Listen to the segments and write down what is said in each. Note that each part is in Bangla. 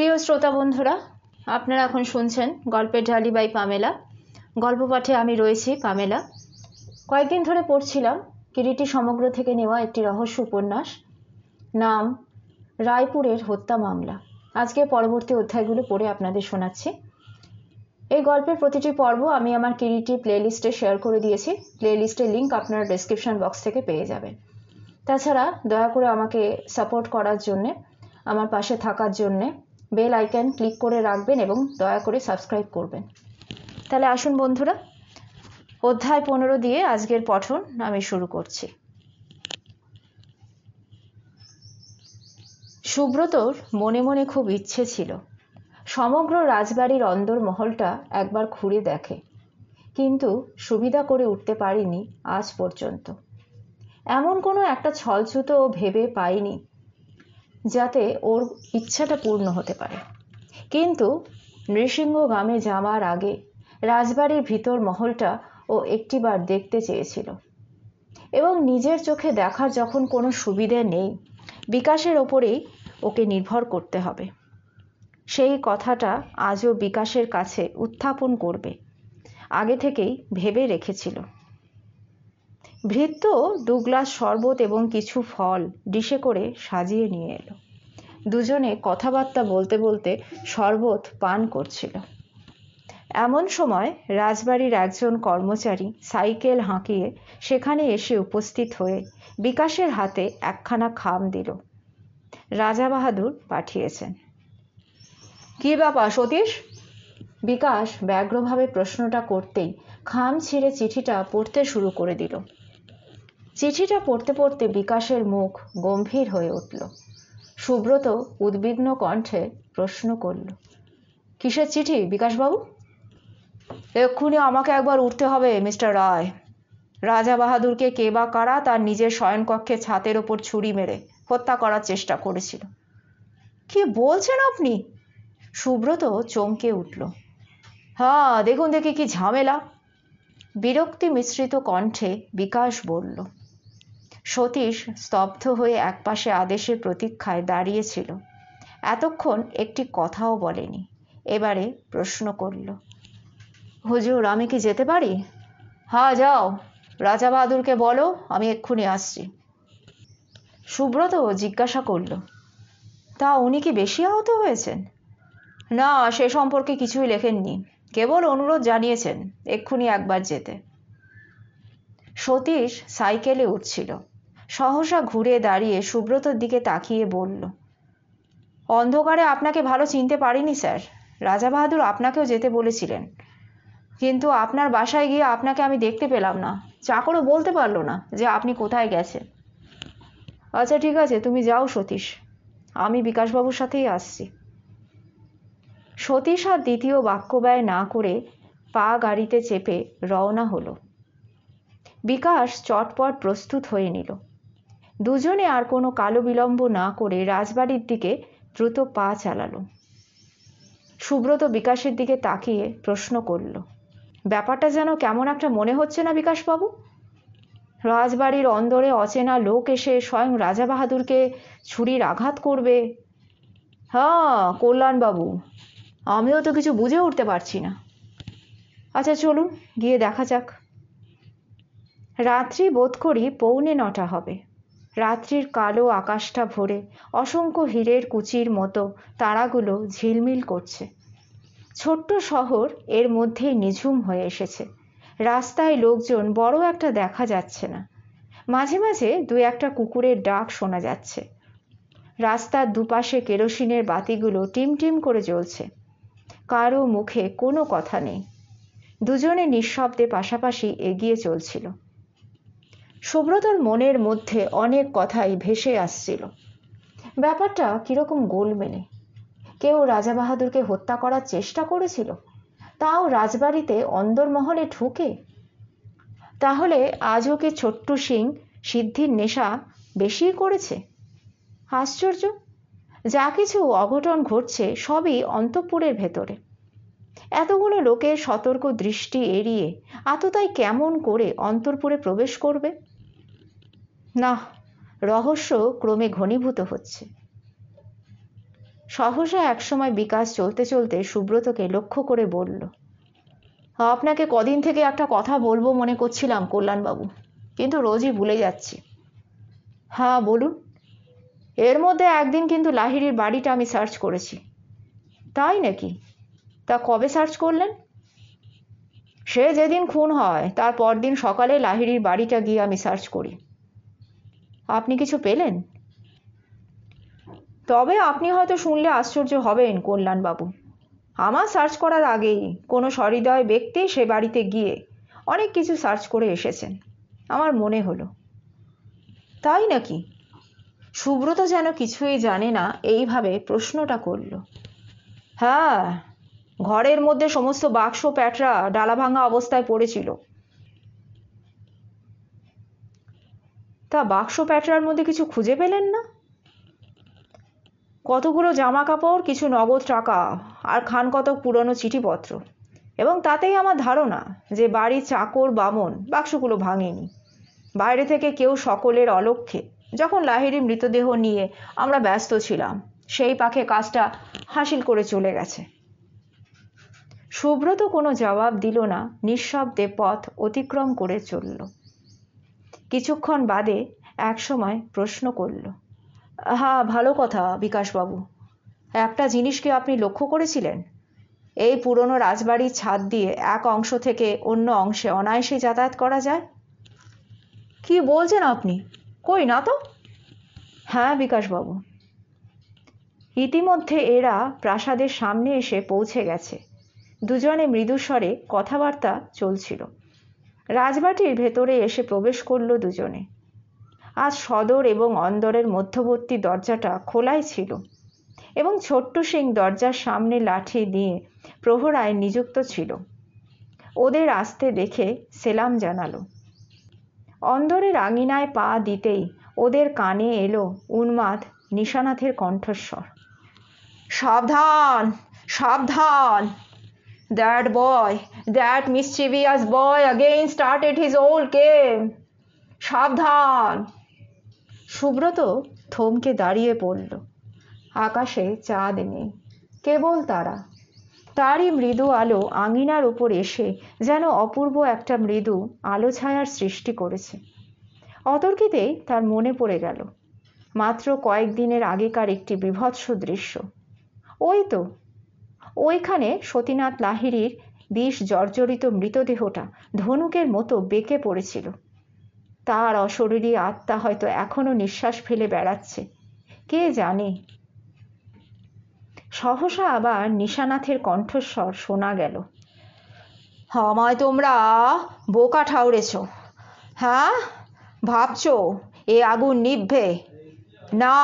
প্রিয় শ্রোতা বন্ধুরা আপনারা এখন শুনছেন গল্পের ঢালি বাই পামেলা গল্প পাঠে আমি রয়েছি পামেলা কয়েকদিন ধরে পড়ছিলাম কিরিটি সমগ্র থেকে নেওয়া একটি রহস্য উপন্যাস নাম রায়পুরের হত্যা মামলা আজকে পরবর্তী অধ্যায়গুলো পড়ে আপনাদের শোনাচ্ছি এই গল্পের প্রতিটি পর্ব আমি আমার কিরিটি প্লেলিস্টে শেয়ার করে দিয়েছি প্লেলিস্টের লিঙ্ক আপনারা ডেসক্রিপশন বক্স থেকে পেয়ে যাবেন তাছাড়া দয়া করে আমাকে সাপোর্ট করার জন্যে আমার পাশে থাকার জন্যে বেল আইকন ক্লিক করে রাখবেন এবং দয়া করে সাবস্ক্রাইব করবেন তাহলে আসুন বন্ধুরা অধ্যায় পনেরো দিয়ে আজকের পঠন আমি শুরু করছি সুব্রতর মনে মনে খুব ইচ্ছে ছিল সমগ্র রাজবাড়ির অন্দর মহলটা একবার ঘুরে দেখে কিন্তু সুবিধা করে উঠতে পারিনি আজ পর্যন্ত এমন কোনো একটা ছলছুতো ভেবে পাইনি যাতে ওর ইচ্ছাটা পূর্ণ হতে পারে কিন্তু নৃসিংহ গ্রামে যাওয়ার আগে রাজবাড়ির ভিতর মহলটা ও একটিবার দেখতে চেয়েছিল এবং নিজের চোখে দেখার যখন কোনো সুবিধে নেই বিকাশের ওপরেই ওকে নির্ভর করতে হবে সেই কথাটা আজও বিকাশের কাছে উত্থাপন করবে আগে থেকেই ভেবে রেখেছিল ভৃত্য দু শরবত এবং কিছু ফল ডিশে করে সাজিয়ে নিয়ে এলো দুজনে কথাবার্তা বলতে বলতে শরবত পান করছিল এমন সময় রাজবাড়ির একজন কর্মচারী সাইকেল হাঁকিয়ে সেখানে এসে উপস্থিত হয়ে বিকাশের হাতে একখানা খাম দিল রাজা বাহাদুর পাঠিয়েছেন কী বাবা সতীশ বিকাশ ব্যগ্রভাবে প্রশ্নটা করতেই খাম ছিঁড়ে চিঠিটা পড়তে শুরু করে দিল চিঠিটা পড়তে পড়তে বিকাশের মুখ গম্ভীর হয়ে উঠল সুব্রত উদ্বিগ্ন কণ্ঠে প্রশ্ন করল কিসের চিঠি বিকাশবাবু এক্ষুনি আমাকে একবার উঠতে হবে মিস্টার রায় রাজা বাহাদুরকে কে বা কারা তার নিজের শয়নকক্ষে ছাতের ওপর ছুরি মেরে হত্যা করার চেষ্টা করেছিল কি বলছেন আপনি সুব্রত চমকে উঠল হ্যাঁ দেখুন দেখি কি ঝামেলা বিরক্তি মিশ্রিত কণ্ঠে বিকাশ বলল সতীশ স্তব্ধ হয়ে একপাশে আদেশের প্রতীক্ষায় দাঁড়িয়েছিল এতক্ষণ একটি কথাও বলেনি এবারে প্রশ্ন করল হুজুর আমি কি যেতে পারি হ্যাঁ যাও রাজা বাহাদুরকে বলো আমি এক্ষুনি আসছি সুব্রত জিজ্ঞাসা করল তা উনি কি বেশি আহত হয়েছেন না সে সম্পর্কে কিছুই লেখেননি কেবল অনুরোধ জানিয়েছেন এক্ষুনি একবার যেতে সতীশ সাইকেলে উঠছিল সহসা ঘুরে দাঁড়িয়ে সুব্রতর দিকে তাকিয়ে বলল অন্ধকারে আপনাকে ভালো চিনতে পারিনি স্যার রাজা বাহাদুর আপনাকেও যেতে বলেছিলেন কিন্তু আপনার বাসায় গিয়ে আপনাকে আমি দেখতে পেলাম না চাকরও বলতে পারলো না যে আপনি কোথায় গেছেন আচ্ছা ঠিক আছে তুমি যাও সতীশ আমি বিকাশবাবুর সাথেই আসছি সতীশ আর দ্বিতীয় বাক্য ব্যয় না করে পা গাড়িতে চেপে রওনা হলো বিকাশ চটপট প্রস্তুত হয়ে নিল দুজনে আর কোনো কালো বিলম্ব না করে রাজবাড়ির দিকে দ্রুত পা চালালো সুব্রত বিকাশের দিকে তাকিয়ে প্রশ্ন করল ব্যাপারটা যেন কেমন একটা মনে হচ্ছে না বিকাশবাবু রাজবাড়ির অন্দরে অচেনা লোক এসে স্বয়ং রাজা বাহাদুরকে ছুরির আঘাত করবে হ্যাঁ কল্যাণবাবু আমিও তো কিছু বুঝে উঠতে পারছি না আচ্ছা চলুন গিয়ে দেখা যাক রাত্রি বোধ করি পৌনে নটা হবে রাত্রির কালো আকাশটা ভরে অসংখ্য হীরের কুচির মতো তারাগুলো ঝিলমিল করছে ছোট্ট শহর এর মধ্যেই নিঝুম হয়ে এসেছে রাস্তায় লোকজন বড় একটা দেখা যাচ্ছে না মাঝে মাঝে দু একটা কুকুরের ডাক শোনা যাচ্ছে রাস্তার দুপাশে কেরোসিনের বাতিগুলো টিমটিম করে জ্বলছে কারো মুখে কোনো কথা নেই দুজনে নিঃশব্দে পাশাপাশি এগিয়ে চলছিল সুব্রতর মনের মধ্যে অনেক কথাই ভেসে আসছিল ব্যাপারটা কীরকম গোলমেলে কেউ রাজা বাহাদুরকে হত্যা করার চেষ্টা করেছিল তাও রাজবাড়িতে অন্দরমহলে ঢুকে তাহলে আজও কি ছোট্টু সিং সিদ্ধির নেশা বেশি করেছে আশ্চর্য যা কিছু অঘটন ঘটছে সবই অন্তঃপুরের ভেতরে এতগুলো লোকের সতর্ক দৃষ্টি এড়িয়ে আততায় কেমন করে অন্তরপুরে প্রবেশ করবে না রহস্য ক্রমে ঘনীভূত হচ্ছে সহসা একসময় বিকাশ চলতে চলতে সুব্রতকে লক্ষ্য করে বলল আপনাকে কদিন থেকে একটা কথা বলবো মনে করছিলাম কল্যাণবাবু কিন্তু রোজই ভুলে যাচ্ছি হ্যাঁ বলুন এর মধ্যে একদিন কিন্তু লাহিড়ির বাড়িটা আমি সার্চ করেছি তাই নাকি তা কবে সার্চ করলেন সে যেদিন খুন হয় তার পরদিন সকালে লাহিড়ির বাড়িটা গিয়ে আমি সার্চ করি আপনি কিছু পেলেন তবে আপনি হয়তো শুনলে আশ্চর্য হবেন কল্যাণবাবু আমার সার্চ করার আগেই কোনো সহৃদয় ব্যক্তি সে বাড়িতে গিয়ে অনেক কিছু সার্চ করে এসেছেন আমার মনে হলো তাই নাকি সুব্রত যেন কিছুই জানে না এইভাবে প্রশ্নটা করল হ্যাঁ ঘরের মধ্যে সমস্ত বাক্স প্যাটরা ভাঙা অবস্থায় পড়েছিল তা বাক্স প্যাটরার মধ্যে কিছু খুঁজে পেলেন না কতগুলো জামা কাপড় কিছু নগদ টাকা আর খান কত পুরনো চিঠিপত্র এবং তাতেই আমার ধারণা যে বাড়ির চাকর বামন বাক্সগুলো ভাঙেনি বাইরে থেকে কেউ সকলের অলক্ষ্যে যখন লাহিরি মৃতদেহ নিয়ে আমরা ব্যস্ত ছিলাম সেই পাখে কাজটা হাসিল করে চলে গেছে সুব্রত কোনো জবাব দিল না নিঃশব্দে পথ অতিক্রম করে চলল কিছুক্ষণ বাদে একসময় প্রশ্ন করল হা ভালো কথা বিকাশবাবু একটা জিনিসকে আপনি লক্ষ্য করেছিলেন এই পুরনো রাজবাড়ির ছাদ দিয়ে এক অংশ থেকে অন্য অংশে অনায়াসে যাতায়াত করা যায় কি বলছেন আপনি কই না তো হ্যাঁ বিকাশবাবু ইতিমধ্যে এরা প্রাসাদের সামনে এসে পৌঁছে গেছে দুজনে মৃদুস্বরে কথাবার্তা চলছিল রাজবাটির ভেতরে এসে প্রবেশ করল দুজনে আজ সদর এবং অন্দরের মধ্যবর্তী দরজাটা খোলাই ছিল এবং ছোট্ট সিং দরজার সামনে লাঠি দিয়ে প্রহরায় নিযুক্ত ছিল ওদের আসতে দেখে সেলাম জানালো অন্দরের আঙিনায় পা দিতেই ওদের কানে এলো উন্মাদ নিশানাথের কণ্ঠস্বর সাবধান সাবধান That boy, that mischievous boy again started his old game. সাবধান সুব্রত থমকে দাঁড়িয়ে পড়ল আকাশে চাঁদ নেই কেবল তারা তারই মৃদু আলো আঙিনার উপর এসে যেন অপূর্ব একটা মৃদু আলো ছায়ার সৃষ্টি করেছে অতর্কিতেই তার মনে পড়ে গেল মাত্র কয়েকদিনের আগেকার একটি বিভৎস দৃশ্য ওই তো ওইখানে সতীনাথ লাহিড়ির বিষ জর্জরিত মৃতদেহটা ধনুকের মতো বেঁকে পড়েছিল তার অশরীরী আত্মা হয়তো এখনও নিঃশ্বাস ফেলে বেড়াচ্ছে কে জানে সহসা আবার নিশানাথের কণ্ঠস্বর শোনা গেল হমায় তোমরা বোকা ঠাউরেছ হ্যাঁ ভাবছ এ আগুন নিভবে না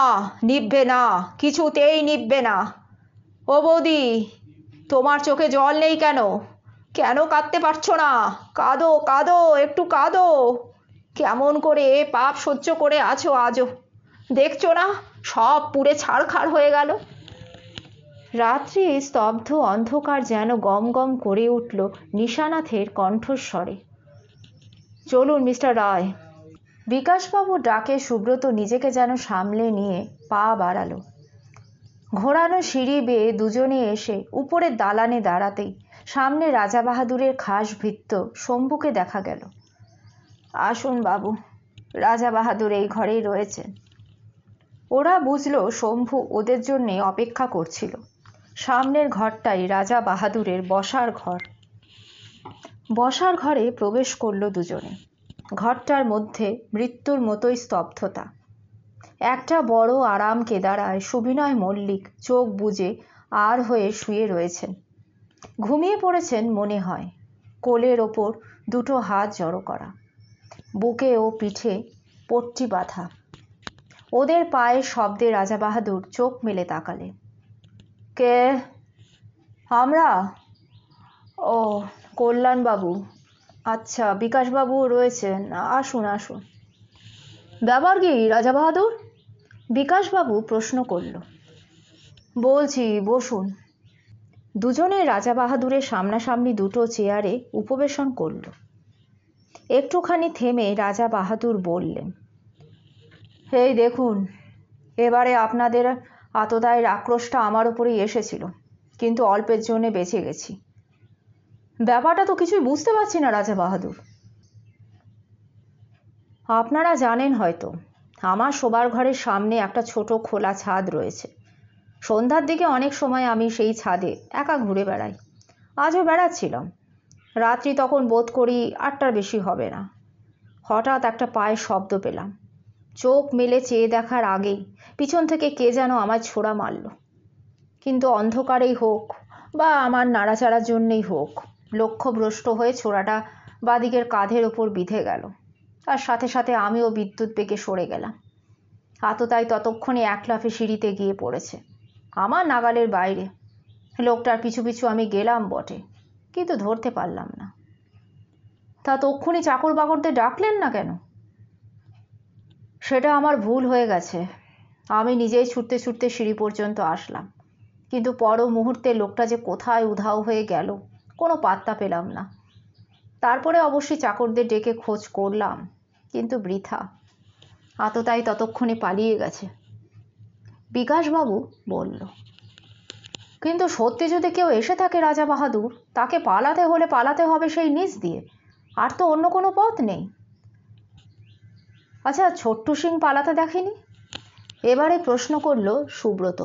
নিভবে না কিছুতেই নিভবে না ও বৌদি তোমার চোখে জল নেই কেন কেন কাঁদতে পারছো না কাঁদো কাঁদো একটু কাঁদো কেমন করে এ পাপ সহ্য করে আছো আজও দেখছো না সব পুড়ে ছাড়খাড় হয়ে গেল রাত্রি স্তব্ধ অন্ধকার যেন গম গম করে উঠল নিশানাথের কণ্ঠস্বরে চলুন মিস্টার রায় বিকাশবাবু ডাকে সুব্রত নিজেকে যেন সামলে নিয়ে পা বাড়ালো ঘোরানো সিঁড়ি বেয়ে দুজনে এসে উপরে দালানে দাঁড়াতেই সামনে রাজা বাহাদুরের খাস ভিত্ত শম্ভুকে দেখা গেল আসুন বাবু রাজা বাহাদুর এই ঘরেই রয়েছেন ওরা বুঝলো শম্ভু ওদের জন্যে অপেক্ষা করছিল সামনের ঘরটাই রাজা বাহাদুরের বসার ঘর বসার ঘরে প্রবেশ করল দুজনে ঘরটার মধ্যে মৃত্যুর মতোই স্তব্ধতা একটা বড় আরাম কেদারায় সুবিনয় মল্লিক চোখ বুজে আর হয়ে শুয়ে রয়েছেন ঘুমিয়ে পড়েছেন মনে হয় কোলের ওপর দুটো হাত জড়ো করা বুকে ও পিঠে পট্টি বাঁধা ওদের পায়ে শব্দে রাজা বাহাদুর চোখ মেলে তাকালেন কে আমরা ও কল্যাণবাবু আচ্ছা বিকাশবাবু রয়েছেন আসুন আসুন ব্যাপার কি রাজা বাহাদুর বিকাশবাবু প্রশ্ন করল বলছি বসুন দুজনে রাজা বাহাদুরের সামনাসামনি দুটো চেয়ারে উপবেশন করল একটুখানি থেমে রাজা বাহাদুর বললেন এই দেখুন এবারে আপনাদের আতদায়ের আক্রোশটা আমার ওপরেই এসেছিল কিন্তু অল্পের জন্যে বেঁচে গেছি ব্যাপারটা তো কিছুই বুঝতে পারছি না রাজা বাহাদুর আপনারা জানেন হয়তো আমার শোবার ঘরের সামনে একটা ছোট খোলা ছাদ রয়েছে সন্ধ্যার দিকে অনেক সময় আমি সেই ছাদে একা ঘুরে বেড়াই আজও বেড়াচ্ছিলাম রাত্রি তখন বোধ করি আটটার বেশি হবে না হঠাৎ একটা পায়ের শব্দ পেলাম চোখ মেলে চেয়ে দেখার আগেই পিছন থেকে কে যেন আমার ছোড়া মারল কিন্তু অন্ধকারেই হোক বা আমার নাড়াচাড়ার জন্যেই হোক লক্ষ্যভ্রষ্ট হয়ে ছোড়াটা বাদিকের কাঁধের ওপর বিধে গেল তার সাথে সাথে আমিও বিদ্যুৎ বেগে সরে গেলাম আততাই ততক্ষণে একলাফে সিঁড়িতে গিয়ে পড়েছে আমার নাগালের বাইরে লোকটার পিছু পিছু আমি গেলাম বটে কিন্তু ধরতে পারলাম না তা তক্ষণি চাকর বাকরদের ডাকলেন না কেন সেটা আমার ভুল হয়ে গেছে আমি নিজেই ছুটতে ছুটতে সিঁড়ি পর্যন্ত আসলাম কিন্তু পর মুহূর্তে লোকটা যে কোথায় উধাও হয়ে গেল কোনো পাত্তা পেলাম না তারপরে অবশ্যই চাকরদের ডেকে খোঁজ করলাম কিন্তু বৃথা আততাই ততক্ষণে পালিয়ে গেছে বিকাশবাবু বলল কিন্তু সত্যি যদি কেউ এসে থাকে রাজা বাহাদুর তাকে পালাতে হলে পালাতে হবে সেই নিচ দিয়ে আর তো অন্য কোনো পথ নেই আচ্ছা ছোট্টু সিং পালাতে দেখেনি এবারে প্রশ্ন করল সুব্রত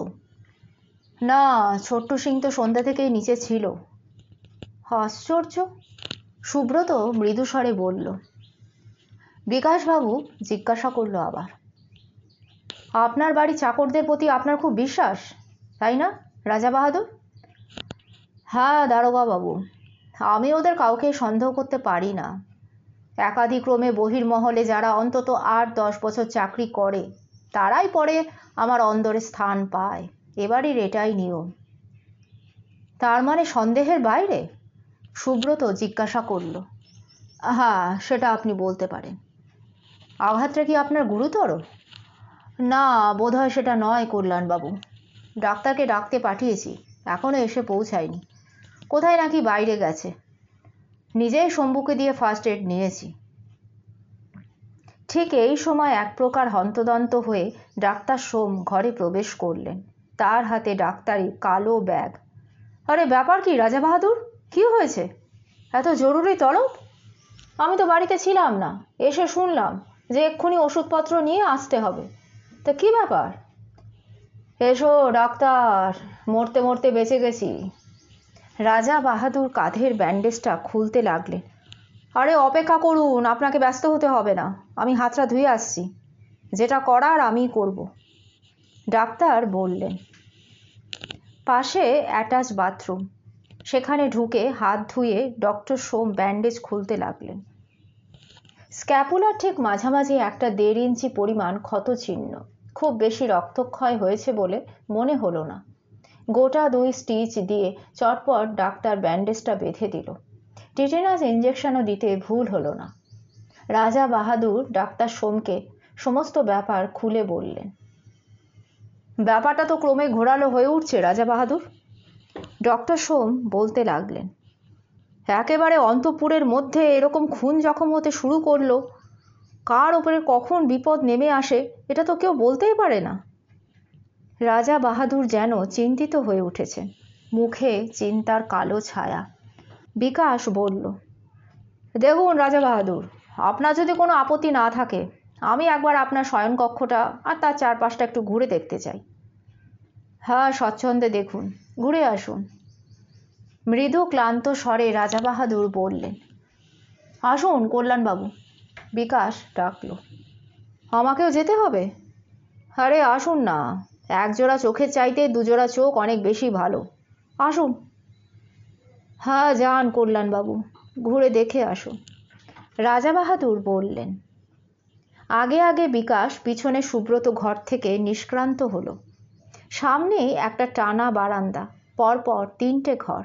না ছোট্টু সিং তো সন্ধ্যা থেকেই নিচে ছিল আশ্চর্য সুব্রত মৃদুস্বরে বলল বিকাশবাবু জিজ্ঞাসা করল আবার আপনার বাড়ি চাকরদের প্রতি আপনার খুব বিশ্বাস তাই না রাজা বাহাদুর হ্যাঁ দারোগা বাবু আমি ওদের কাউকে সন্দেহ করতে পারি না একাধিক্রমে বহির্মহলে যারা অন্তত আট দশ বছর চাকরি করে তারাই পরে আমার অন্দরে স্থান পায় এবারের এটাই নিয়ম তার মানে সন্দেহের বাইরে সুব্রত জিজ্ঞাসা করল হ্যাঁ সেটা আপনি বলতে পারেন আঘাতটা কি আপনার গুরুতর না বোধহয় সেটা নয় বাবু ডাক্তারকে ডাকতে পাঠিয়েছি এখনও এসে পৌঁছায়নি কোথায় নাকি বাইরে গেছে নিজেই শম্বুকে দিয়ে ফার্স্ট এড নিয়েছি ঠিক এই সময় এক প্রকার হন্তদন্ত হয়ে ডাক্তার সোম ঘরে প্রবেশ করলেন তার হাতে ডাক্তারি কালো ব্যাগ আরে ব্যাপার কি রাজা বাহাদুর কি হয়েছে এত জরুরি তলব আমি তো বাড়িতে ছিলাম না এসে শুনলাম যে এক্ষুনি ওষুধপত্র নিয়ে আসতে হবে তা কি ব্যাপার এসো ডাক্তার মরতে মরতে বেঁচে গেছি রাজা বাহাদুর কাঁধের ব্যান্ডেজটা খুলতে লাগলেন আরে অপেক্ষা করুন আপনাকে ব্যস্ত হতে হবে না আমি হাতটা ধুয়ে আসছি যেটা করার আমি করব ডাক্তার বললেন পাশে অ্যাটাচ বাথরুম সেখানে ঢুকে হাত ধুয়ে ডক্টর সোম ব্যান্ডেজ খুলতে লাগলেন স্ক্যাপুলার ঠিক মাঝামাঝি একটা দেড় ইঞ্চি পরিমাণ ক্ষত চিহ্ন খুব বেশি রক্তক্ষয় হয়েছে বলে মনে হলো না গোটা দুই স্টিচ দিয়ে চটপট ডাক্তার ব্যান্ডেজটা বেঁধে দিল টিটেনাস ইঞ্জেকশনও দিতে ভুল হলো না রাজা বাহাদুর ডাক্তার সোমকে সমস্ত ব্যাপার খুলে বললেন ব্যাপারটা তো ক্রমে ঘোরালো হয়ে উঠছে রাজা বাহাদুর ডক্টর সোম বলতে লাগলেন একেবারে অন্তপুরের মধ্যে এরকম খুন জখম হতে শুরু করলো কার ওপরে কখন বিপদ নেমে আসে এটা তো কেউ বলতেই পারে না রাজা বাহাদুর যেন চিন্তিত হয়ে উঠেছে মুখে চিন্তার কালো ছায়া বিকাশ বলল দেখুন রাজা বাহাদুর আপনার যদি কোনো আপত্তি না থাকে আমি একবার আপনার শয়নকক্ষটা আর তার চারপাশটা একটু ঘুরে দেখতে চাই হ্যাঁ স্বচ্ছন্দে দেখুন ঘুরে আসুন মৃদু ক্লান্ত স্বরে রাজা বাহাদুর বললেন আসুন কল্যাণবাবু বিকাশ ডাকল আমাকেও যেতে হবে আরে আসুন না একজোড়া চোখের চাইতে দুজোড়া চোখ অনেক বেশি ভালো আসুন হ্যাঁ যান কল্যাণবাবু ঘুরে দেখে আসুন রাজা বাহাদুর বললেন আগে আগে বিকাশ পিছনে সুব্রত ঘর থেকে নিষ্ক্রান্ত হলো সামনেই একটা টানা বারান্দা পরপর তিনটে ঘর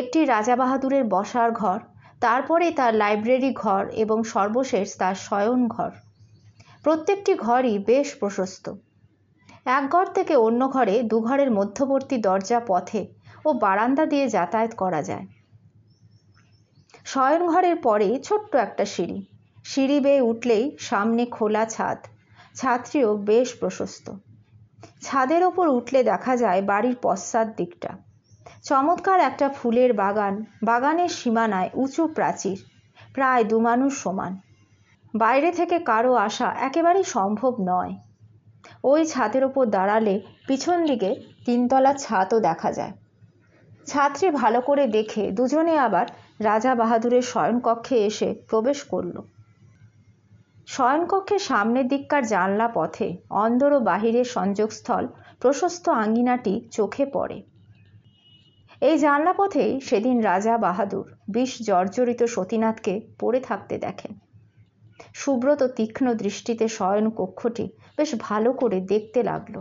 একটি রাজা বাহাদুরের বসার ঘর তারপরে তার লাইব্রেরি ঘর এবং সর্বশেষ তার শয়ন ঘর প্রত্যেকটি ঘরই বেশ প্রশস্ত এক ঘর থেকে অন্য ঘরে দুঘরের মধ্যবর্তী দরজা পথে ও বারান্দা দিয়ে যাতায়াত করা যায় শয়ন ঘরের পরে ছোট্ট একটা সিঁড়ি সিঁড়ি বেয়ে উঠলেই সামনে খোলা ছাদ ছাদটিও বেশ প্রশস্ত ছাদের ওপর উঠলে দেখা যায় বাড়ির পশ্চাৎ দিকটা চমৎকার একটা ফুলের বাগান বাগানের সীমানায় উঁচু প্রাচীর প্রায় দুমানুষ সমান বাইরে থেকে কারো আসা একেবারেই সম্ভব নয় ওই ছাতের ওপর দাঁড়ালে পিছন দিকে তিনতলা ছাতও দেখা যায় ছাত্রী ভালো করে দেখে দুজনে আবার রাজা বাহাদুরের শয়নকক্ষে এসে প্রবেশ করল শয়নকক্ষের সামনের দিককার জানলা পথে অন্দর ও বাহিরের সংযোগস্থল প্রশস্ত আঙ্গিনাটি চোখে পড়ে এই জানলা পথেই সেদিন রাজা বাহাদুর বিষ জর্জরিত সতীনাথকে পড়ে থাকতে দেখেন সুব্রত তীক্ষ্ণ দৃষ্টিতে শয়ন কক্ষটি বেশ ভালো করে দেখতে লাগলো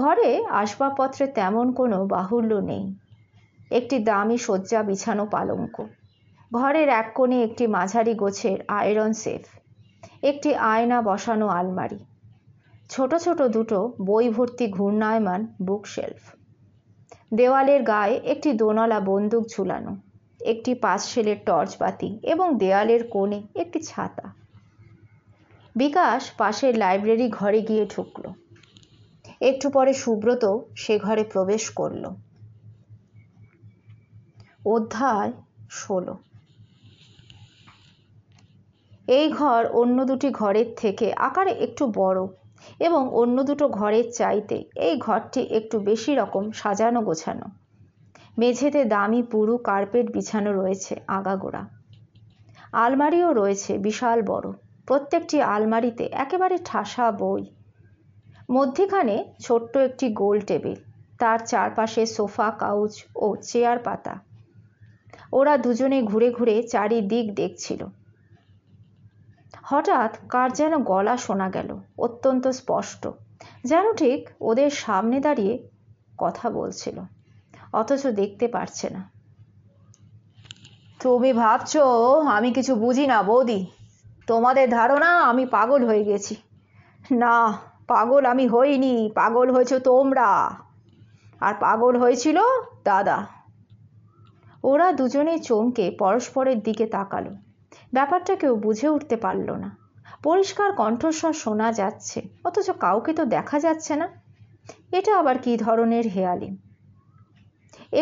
ঘরে আসবাবপত্রে তেমন কোনো বাহুল্য নেই একটি দামি শয্যা বিছানো পালঙ্ক ঘরের এক কোণে একটি মাঝারি গোছের আয়রন সেফ একটি আয়না বসানো আলমারি ছোট ছোট দুটো বই ভর্তি ঘূর্ণায়মান বুকশেলফ দেওয়ালের গায়ে একটি দোনলা বন্দুক ঝুলানো একটি পাঁচ সেলের টর্চ বাতি এবং দেওয়ালের কোণে একটি ছাতা বিকাশ পাশের লাইব্রেরি ঘরে গিয়ে ঢুকল একটু পরে সুব্রত সে ঘরে প্রবেশ করল অধ্যায় ষোলো এই ঘর অন্য দুটি ঘরের থেকে আকারে একটু বড় এবং অন্য দুটো ঘরের চাইতে এই ঘরটি একটু বেশি রকম সাজানো গোছানো মেঝেতে দামি পুরু কার্পেট বিছানো রয়েছে আগাগোড়া আলমারিও রয়েছে বিশাল বড় প্রত্যেকটি আলমারিতে একেবারে ঠাসা বই মধ্যেখানে ছোট্ট একটি গোল টেবিল তার চারপাশে সোফা কাউচ ও চেয়ার পাতা ওরা দুজনে ঘুরে ঘুরে চারিদিক দেখছিল হঠাৎ কার যেন গলা শোনা গেল অত্যন্ত স্পষ্ট যেন ঠিক ওদের সামনে দাঁড়িয়ে কথা বলছিল অথচ দেখতে পারছে না তুমি ভাবছ আমি কিছু বুঝি না বৌদি তোমাদের ধারণা আমি পাগল হয়ে গেছি না পাগল আমি হইনি পাগল হয়েছ তোমরা আর পাগল হয়েছিল দাদা ওরা দুজনে চমকে পরস্পরের দিকে তাকালো ব্যাপারটা কেউ বুঝে উঠতে পারল না পরিষ্কার কণ্ঠস্বর শোনা যাচ্ছে অথচ কাউকে তো দেখা যাচ্ছে না এটা আবার কি ধরনের হেয়ালি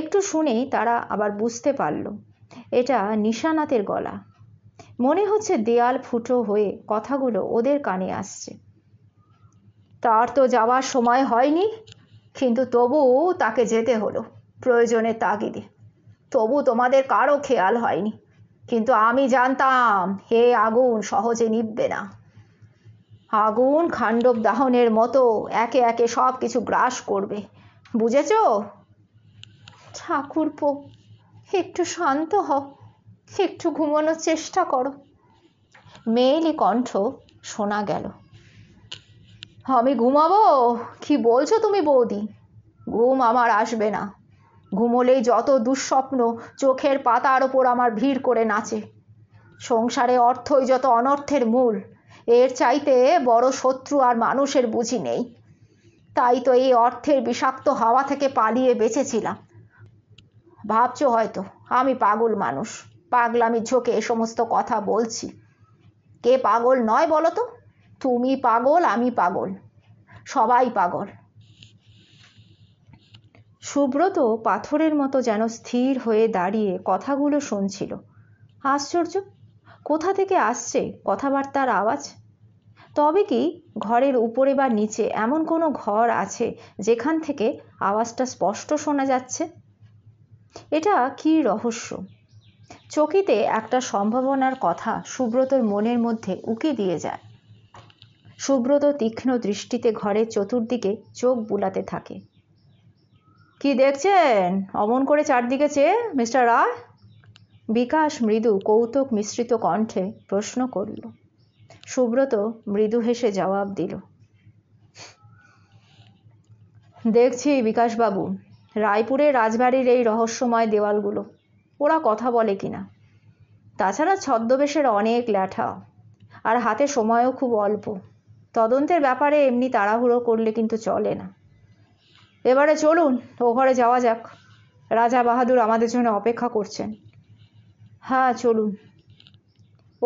একটু শুনেই তারা আবার বুঝতে পারল এটা নিশানাতের গলা মনে হচ্ছে দেয়াল ফুটো হয়ে কথাগুলো ওদের কানে আসছে তার তো যাওয়ার সময় হয়নি কিন্তু তবু তাকে যেতে হলো প্রয়োজনে তাগিদে তবু তোমাদের কারও খেয়াল হয়নি কিন্তু আমি জানতাম হে আগুন সহজে নিববে না আগুন খাণ্ডব দাহনের মতো একে একে সব কিছু গ্রাস করবে বুঝেছ ঠাকুরপো একটু শান্ত হও একটু ঘুমানোর চেষ্টা করো মেয়েলি কণ্ঠ শোনা গেল আমি ঘুমাবো কি বলছো তুমি বৌদি ঘুম আমার আসবে না ঘুমোলেই যত দুঃস্বপ্ন চোখের পাতার ওপর আমার ভিড় করে নাচে সংসারে অর্থই যত অনর্থের মূল এর চাইতে বড় শত্রু আর মানুষের বুঝি নেই তাই তো এই অর্থের বিষাক্ত হাওয়া থেকে পালিয়ে বেঁচেছিলাম ভাবছো হয়তো আমি পাগল মানুষ পাগলামি ঝোঁকে এ সমস্ত কথা বলছি কে পাগল নয় বলো তো তুমি পাগল আমি পাগল সবাই পাগল সুব্রত পাথরের মতো যেন স্থির হয়ে দাঁড়িয়ে কথাগুলো শুনছিল আশ্চর্য কোথা থেকে আসছে কথাবার্তার আওয়াজ তবে কি ঘরের উপরে বা নিচে এমন কোনো ঘর আছে যেখান থেকে আওয়াজটা স্পষ্ট শোনা যাচ্ছে এটা কি রহস্য চকিতে একটা সম্ভাবনার কথা সুব্রতর মনের মধ্যে উকি দিয়ে যায় সুব্রত তীক্ষ্ণ দৃষ্টিতে ঘরের চতুর্দিকে চোখ বুলাতে থাকে কি দেখছেন অমন করে চারদিকে চেয়ে মিস্টার রায় বিকাশ মৃদু কৌতুক মিশ্রিত কণ্ঠে প্রশ্ন করল সুব্রত মৃদু হেসে জবাব দিল দেখছি বিকাশবাবু রায়পুরে রাজবাড়ির এই রহস্যময় দেওয়ালগুলো ওরা কথা বলে কিনা তাছাড়া ছদ্মবেশের অনেক ল্যাঠা আর হাতে সময়ও খুব অল্প তদন্তের ব্যাপারে এমনি তাড়াহুড়ো করলে কিন্তু চলে না এবারে চলুন ও ঘরে যাওয়া যাক রাজা বাহাদুর আমাদের জন্য অপেক্ষা করছেন হ্যাঁ চলুন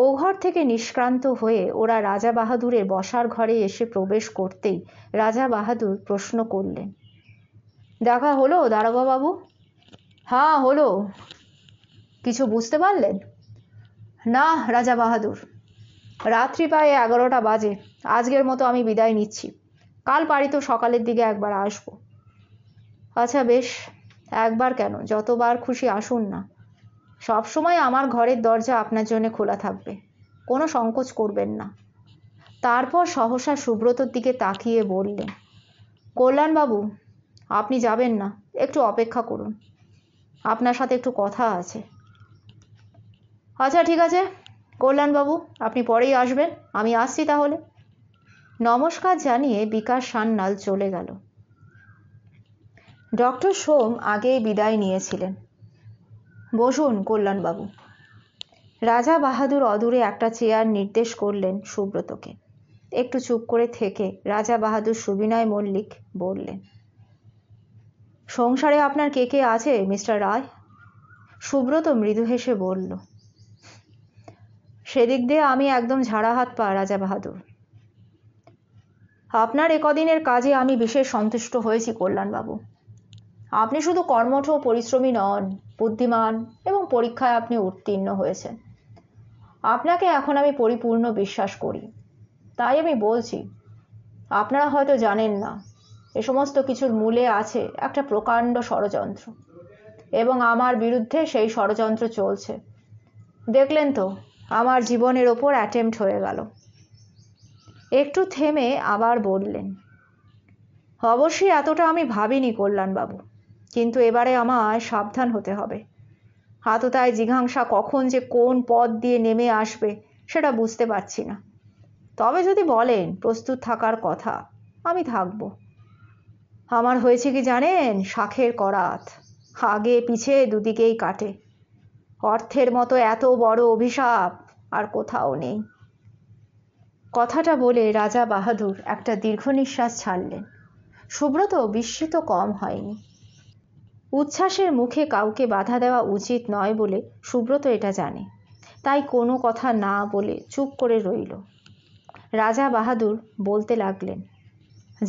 ও ঘর থেকে নিষ্ক্রান্ত হয়ে ওরা রাজা বাহাদুরের বসার ঘরে এসে প্রবেশ করতেই রাজা বাহাদুর প্রশ্ন করলেন দেখা হলো বাবু হ্যাঁ হলো কিছু বুঝতে পারলেন না রাজা বাহাদুর রাত্রি পায়ে এগারোটা বাজে আজকের মতো আমি বিদায় নিচ্ছি কাল পারি তো সকালের দিকে একবার আসবো আচ্ছা বেশ একবার কেন যতবার খুশি আসুন না সব সময় আমার ঘরের দরজা আপনার জন্য খোলা থাকবে কোনো সংকোচ করবেন না তারপর সহসা সুব্রতর দিকে তাকিয়ে বললেন কল্যাণবাবু আপনি যাবেন না একটু অপেক্ষা করুন আপনার সাথে একটু কথা আছে আচ্ছা ঠিক আছে কল্যাণবাবু আপনি পরেই আসবেন আমি আসছি তাহলে নমস্কার জানিয়ে বিকাশ সান্নাল চলে গেল ডক্টর সোম আগেই বিদায় নিয়েছিলেন বসুন কল্যাণবাবু রাজা বাহাদুর অদূরে একটা চেয়ার নির্দেশ করলেন সুব্রতকে একটু চুপ করে থেকে রাজা বাহাদুর সুবিনয় মল্লিক বললেন সংসারে আপনার কে কে আছে মিস্টার রায় সুব্রত মৃদু হেসে বলল সেদিক দিয়ে আমি একদম ঝাড়া হাত পা রাজা বাহাদুর আপনার একদিনের কাজে আমি বিশেষ সন্তুষ্ট হয়েছি কল্যাণবাবু আপনি শুধু কর্মঠ পরিশ্রমী নন বুদ্ধিমান এবং পরীক্ষায় আপনি উত্তীর্ণ হয়েছেন আপনাকে এখন আমি পরিপূর্ণ বিশ্বাস করি তাই আমি বলছি আপনারা হয়তো জানেন না এ সমস্ত কিছুর মূলে আছে একটা প্রকাণ্ড ষড়যন্ত্র এবং আমার বিরুদ্ধে সেই ষড়যন্ত্র চলছে দেখলেন তো আমার জীবনের ওপর অ্যাটেম্প্ট হয়ে গেল একটু থেমে আবার বললেন অবশ্যই এতটা আমি ভাবিনি কল্যাণবাবু কিন্তু এবারে আমায় সাবধান হতে হবে হাততায় জিঘাংসা কখন যে কোন পথ দিয়ে নেমে আসবে সেটা বুঝতে পারছি না তবে যদি বলেন প্রস্তুত থাকার কথা আমি থাকব আমার হয়েছে কি জানেন শাখের করাত আগে পিছে দুদিকেই কাটে অর্থের মতো এত বড় অভিশাপ আর কোথাও নেই কথাটা বলে রাজা বাহাদুর একটা দীর্ঘ নিঃশ্বাস ছাড়লেন সুব্রত বিস্মিত কম হয়নি উচ্ছ্বাসের মুখে কাউকে বাধা দেওয়া উচিত নয় বলে সুব্রত এটা জানে তাই কোনো কথা না বলে চুপ করে রইল রাজা বাহাদুর বলতে লাগলেন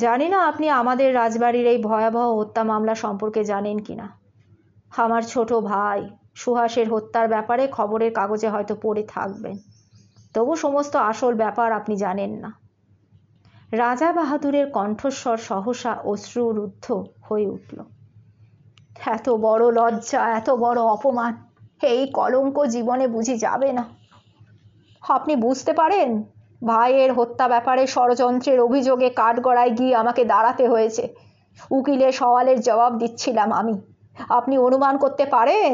জানি না আপনি আমাদের রাজবাড়ির এই ভয়াবহ হত্যা মামলা সম্পর্কে জানেন কি না আমার ছোট ভাই সুহাসের হত্যার ব্যাপারে খবরের কাগজে হয়তো পড়ে থাকবেন তবু সমস্ত আসল ব্যাপার আপনি জানেন না রাজা বাহাদুরের কণ্ঠস্বর সহসা অশ্রুরুদ্ধ হয়ে উঠল এত বড় লজ্জা এত বড় অপমান এই কলঙ্ক জীবনে বুঝি যাবে না আপনি বুঝতে পারেন ভাইয়ের হত্যা ব্যাপারে ষড়যন্ত্রের অভিযোগে কাঠগড়ায় গিয়ে আমাকে দাঁড়াতে হয়েছে উকিলের সওয়ালের জবাব দিচ্ছিলাম আমি আপনি অনুমান করতে পারেন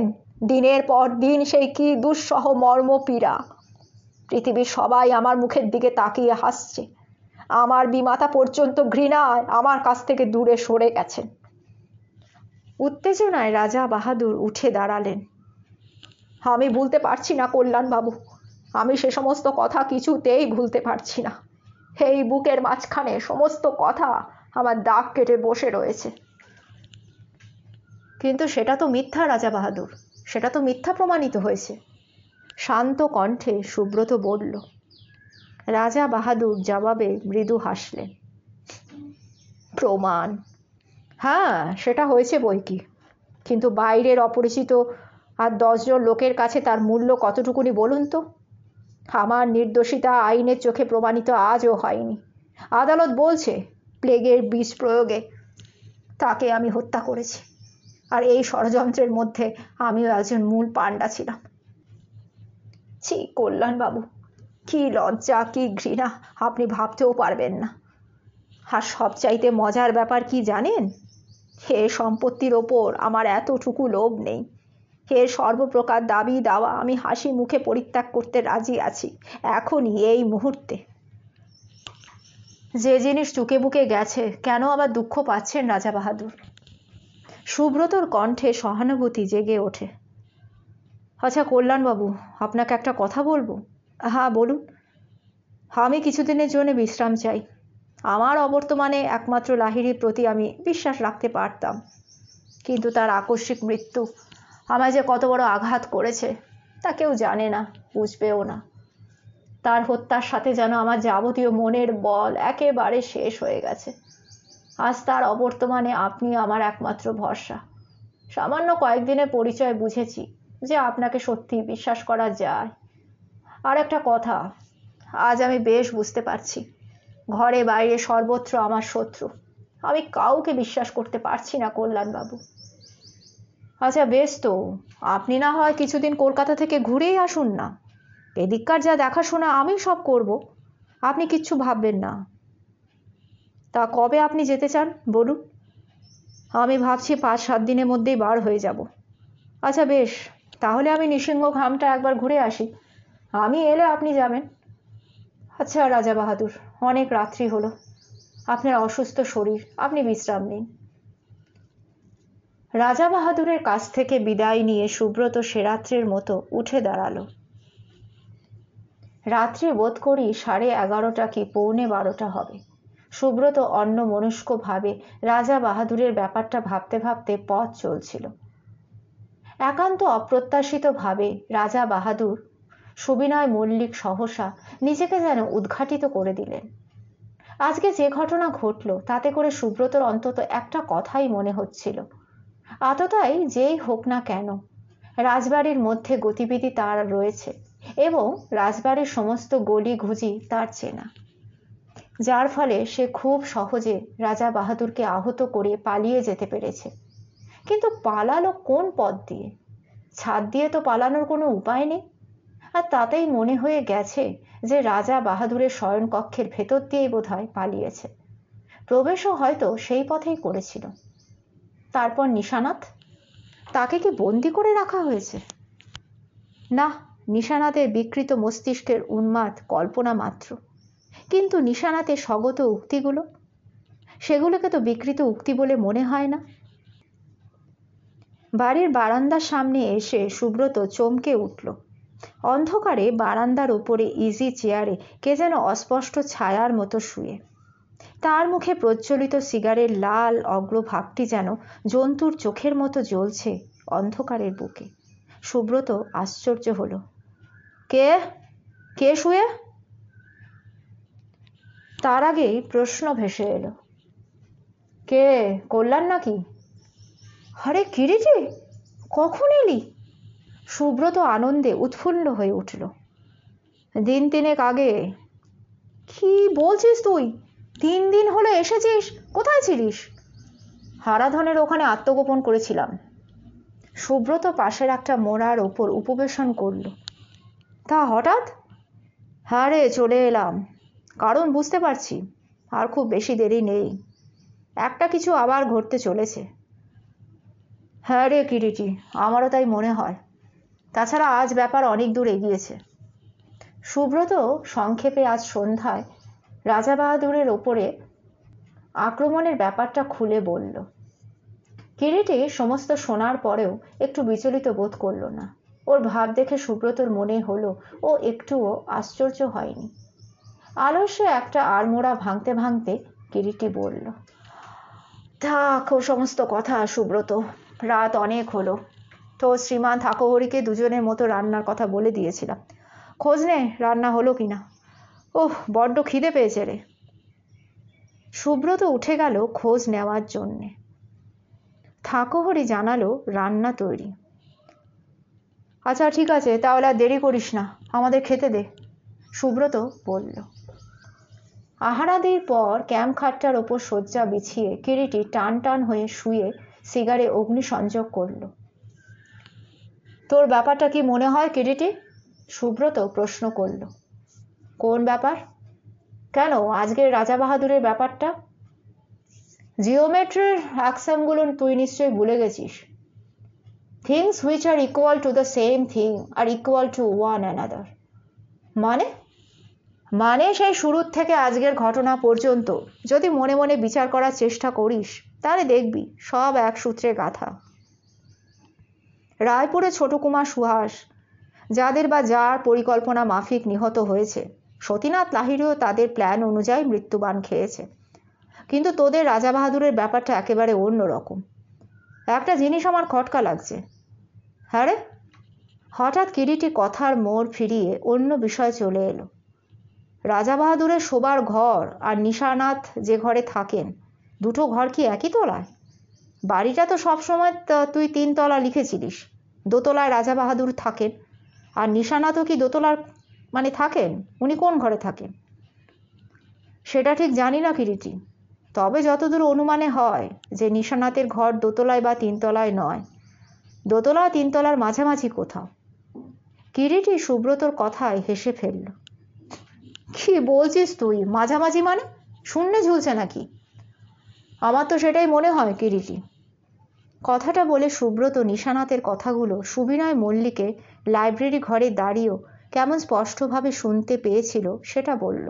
দিনের পর দিন সেই কি দুঃসহ মর্মপীড়া পৃথিবীর সবাই আমার মুখের দিকে তাকিয়ে হাসছে আমার বিমাতা পর্যন্ত ঘৃণায় আমার কাছ থেকে দূরে সরে গেছেন উত্তেজনায় রাজা বাহাদুর উঠে দাঁড়ালেন আমি ভুলতে পারছি না কল্যাণবাবু আমি সে সমস্ত কথা কিছুতেই ভুলতে পারছি না এই বুকের মাঝখানে সমস্ত কথা আমার দাগ কেটে বসে রয়েছে কিন্তু সেটা তো মিথ্যা রাজা বাহাদুর সেটা তো মিথ্যা প্রমাণিত হয়েছে শান্ত কণ্ঠে সুব্রত বলল রাজা বাহাদুর জবাবে মৃদু হাসলেন প্রমাণ হ্যাঁ সেটা হয়েছে বই কি কিন্তু বাইরের অপরিচিত আর দশজন লোকের কাছে তার মূল্য কতটুকুনি বলুন তো আমার নির্দোষিতা আইনের চোখে প্রমাণিত আজও হয়নি আদালত বলছে প্লেগের বিষ প্রয়োগে তাকে আমি হত্যা করেছি আর এই ষড়যন্ত্রের মধ্যে আমিও একজন মূল পাণ্ডা ছিলাম ছি কল্যাণবাবু কি লজ্জা কি ঘৃণা আপনি ভাবতেও পারবেন না আর সব চাইতে মজার ব্যাপার কি জানেন হে সম্পত্তির ওপর আমার এতটুকু লোভ নেই হে সর্বপ্রকার দাবি দাওয়া আমি হাসি মুখে পরিত্যাগ করতে রাজি আছি এখনই এই মুহূর্তে যে জিনিস চুকে বুকে গেছে কেন আবার দুঃখ পাচ্ছেন রাজা বাহাদুর সুব্রতর কণ্ঠে সহানুভূতি জেগে ওঠে আচ্ছা কল্যাণবাবু আপনাকে একটা কথা বলবো হ্যাঁ বলুন আমি কিছুদিনের জন্য বিশ্রাম চাই আমার অবর্তমানে একমাত্র লাহিড়ির প্রতি আমি বিশ্বাস রাখতে পারতাম কিন্তু তার আকস্মিক মৃত্যু আমায় যে কত বড় আঘাত করেছে তা কেউ জানে না বুঝবেও না তার হত্যার সাথে যেন আমার যাবতীয় মনের বল একেবারে শেষ হয়ে গেছে আজ তার অবর্তমানে আপনি আমার একমাত্র ভরসা সামান্য কয়েকদিনের পরিচয় বুঝেছি যে আপনাকে সত্যি বিশ্বাস করা যায় আর একটা কথা আজ আমি বেশ বুঝতে পারছি ঘরে বাইরে সর্বত্র আমার শত্রু আমি কাউকে বিশ্বাস করতে পারছি না কল্যাণবাবু আচ্ছা বেশ তো আপনি না হয় কিছুদিন কলকাতা থেকে ঘুরেই আসুন না এদিককার যা দেখাশোনা আমি সব করব আপনি কিচ্ছু ভাববেন না তা কবে আপনি যেতে চান বলুন আমি ভাবছি পাঁচ সাত দিনের মধ্যেই বার হয়ে যাব আচ্ছা বেশ তাহলে আমি নিসিংহ ঘামটা একবার ঘুরে আসি আমি এলে আপনি যাবেন আচ্ছা রাজা বাহাদুর অনেক রাত্রি হলো আপনার অসুস্থ শরীর আপনি বিশ্রাম নিন রাজা বাহাদুরের কাছ থেকে বিদায় নিয়ে সুব্রত সে রাত্রের মতো উঠে দাঁড়ালো রাত্রি বোধ করি সাড়ে এগারোটা কি পৌনে বারোটা হবে সুব্রত অন্য মনস্ক ভাবে রাজা বাহাদুরের ব্যাপারটা ভাবতে ভাবতে পথ চলছিল একান্ত অপ্রত্যাশিতভাবে রাজা বাহাদুর সুবিনয় মল্লিক সহসা নিজেকে যেন উদ্ঘাটিত করে দিলেন আজকে যে ঘটনা ঘটল তাতে করে সুব্রতর অন্তত একটা কথাই মনে হচ্ছিল আততাই যেই হোক না কেন রাজবাড়ির মধ্যে গতিবিধি তার রয়েছে এবং রাজবাড়ির সমস্ত গলি ঘুজি তার চেনা যার ফলে সে খুব সহজে রাজা বাহাদুরকে আহত করে পালিয়ে যেতে পেরেছে কিন্তু পালালো কোন পথ দিয়ে ছাদ দিয়ে তো পালানোর কোনো উপায় নেই আর তাতেই মনে হয়ে গেছে যে রাজা বাহাদুরের শয়নকক্ষের ভেতর দিয়েই বোধ হয় পালিয়েছে প্রবেশও হয়তো সেই পথেই করেছিল তারপর নিশানাথ তাকে কি বন্দি করে রাখা হয়েছে না নিশানাথের বিকৃত মস্তিষ্কের উন্মাদ কল্পনা মাত্র কিন্তু নিশানাতে স্বগত উক্তিগুলো সেগুলোকে তো বিকৃত উক্তি বলে মনে হয় না বাড়ির বারান্দার সামনে এসে সুব্রত চমকে উঠল অন্ধকারে বারান্দার ওপরে ইজি চেয়ারে কে যেন অস্পষ্ট ছায়ার মতো শুয়ে তার মুখে প্রজ্বলিত সিগারের লাল অগ্রভাগটি যেন জন্তুর চোখের মতো জ্বলছে অন্ধকারের বুকে সুব্রত আশ্চর্য হলো কে কে শুয়ে তার আগেই প্রশ্ন ভেসে এলো কে করলাম নাকি আরে কিরিটি কখন এলি সুব্রত আনন্দে উৎফুল্ল হয়ে উঠল দিন তিনেক আগে কি বলছিস তুই তিন দিন হলো এসেছিস কোথায় ছিলিস হারাধনের ওখানে আত্মগোপন করেছিলাম সুব্রত পাশের একটা মোড়ার ওপর উপবেশন করল তা হঠাৎ হারে হ্যাঁ চলে এলাম কারণ বুঝতে পারছি আর খুব বেশি দেরি নেই একটা কিছু আবার ঘটতে চলেছে হ্যাঁ রে কিরিটি আমারও তাই মনে হয় তাছাড়া আজ ব্যাপার অনেক দূর এগিয়েছে সুব্রত সংক্ষেপে আজ সন্ধ্যায় রাজা বাহাদুরের ওপরে আক্রমণের ব্যাপারটা খুলে বলল কিরিটি সমস্ত শোনার পরেও একটু বিচলিত বোধ করল না ওর ভাব দেখে সুব্রতর মনে হলো ও একটুও আশ্চর্য হয়নি আলস্যে একটা আড়মোড়া ভাঙতে ভাঙতে কিরিটি বলল থাক ও সমস্ত কথা সুব্রত রাত অনেক হলো তো শ্রীমান থাকোহরিকে দুজনের মতো রান্নার কথা বলে দিয়েছিলাম খোঁজ নে রান্না হলো কি না ওহ বড্ড খিদে পেয়েছে রে সুব্রত উঠে গেল খোঁজ নেওয়ার জন্যে থাকোহরি জানালো রান্না তৈরি আচ্ছা ঠিক আছে তাহলে আর দেরি করিস না আমাদের খেতে দে সুব্রত বলল আহারাদির পর ক্যাম্প খাটটার ওপর শয্যা বিছিয়ে কিরিটি টান টান হয়ে শুয়ে সিগারে অগ্নি সংযোগ করলো তোর ব্যাপারটা কি মনে হয় কিরিটি সুব্রত প্রশ্ন করল কোন ব্যাপার কেন আজকের রাজা বাহাদুরের ব্যাপারটা জিওমেট্রির অ্যাকশনগুলো তুই নিশ্চয়ই ভুলে গেছিস things which are equal to the same thing are equal to one another মানে মানে সেই শুরুর থেকে আজকের ঘটনা পর্যন্ত যদি মনে মনে বিচার করার চেষ্টা করিস তাহলে দেখবি সব এক সূত্রে গাথা রায়পুরে কুমার সুহাস যাদের বা যার পরিকল্পনা মাফিক নিহত হয়েছে সতীনাথ লাহিরিও তাদের প্ল্যান অনুযায়ী মৃত্যুবান খেয়েছে কিন্তু তোদের রাজা বাহাদুরের ব্যাপারটা একেবারে অন্যরকম একটা জিনিস আমার খটকা লাগছে হ্যাঁ রে হঠাৎ কিরিটি কথার মোড় ফিরিয়ে অন্য বিষয় চলে এলো রাজা বাহাদুরের শোবার ঘর আর নিশানাথ যে ঘরে থাকেন দুটো ঘর কি একই তলায় বাড়িটা তো সবসময় তুই তিনতলা লিখেছিলিস দোতলায় রাজা বাহাদুর থাকেন আর নিশানা তো কি দোতলার মানে থাকেন উনি কোন ঘরে থাকেন সেটা ঠিক জানি না কিরিটি তবে যতদূর অনুমানে হয় যে নিশানাথের ঘর দোতলায় বা তিনতলায় নয় দোতলা তিনতলার মাঝামাঝি কোথাও কিরিটি সুব্রতর কথায় হেসে ফেলল কি বলছিস তুই মাঝামাঝি মানে শূন্য ঝুলছে নাকি আমার তো সেটাই মনে হয় কিরিটি কথাটা বলে সুব্রত নিশানাথের কথাগুলো সুবিনয় মল্লিকে লাইব্রেরি ঘরে দাঁড়িয়েও কেমন স্পষ্টভাবে শুনতে পেয়েছিল সেটা বলল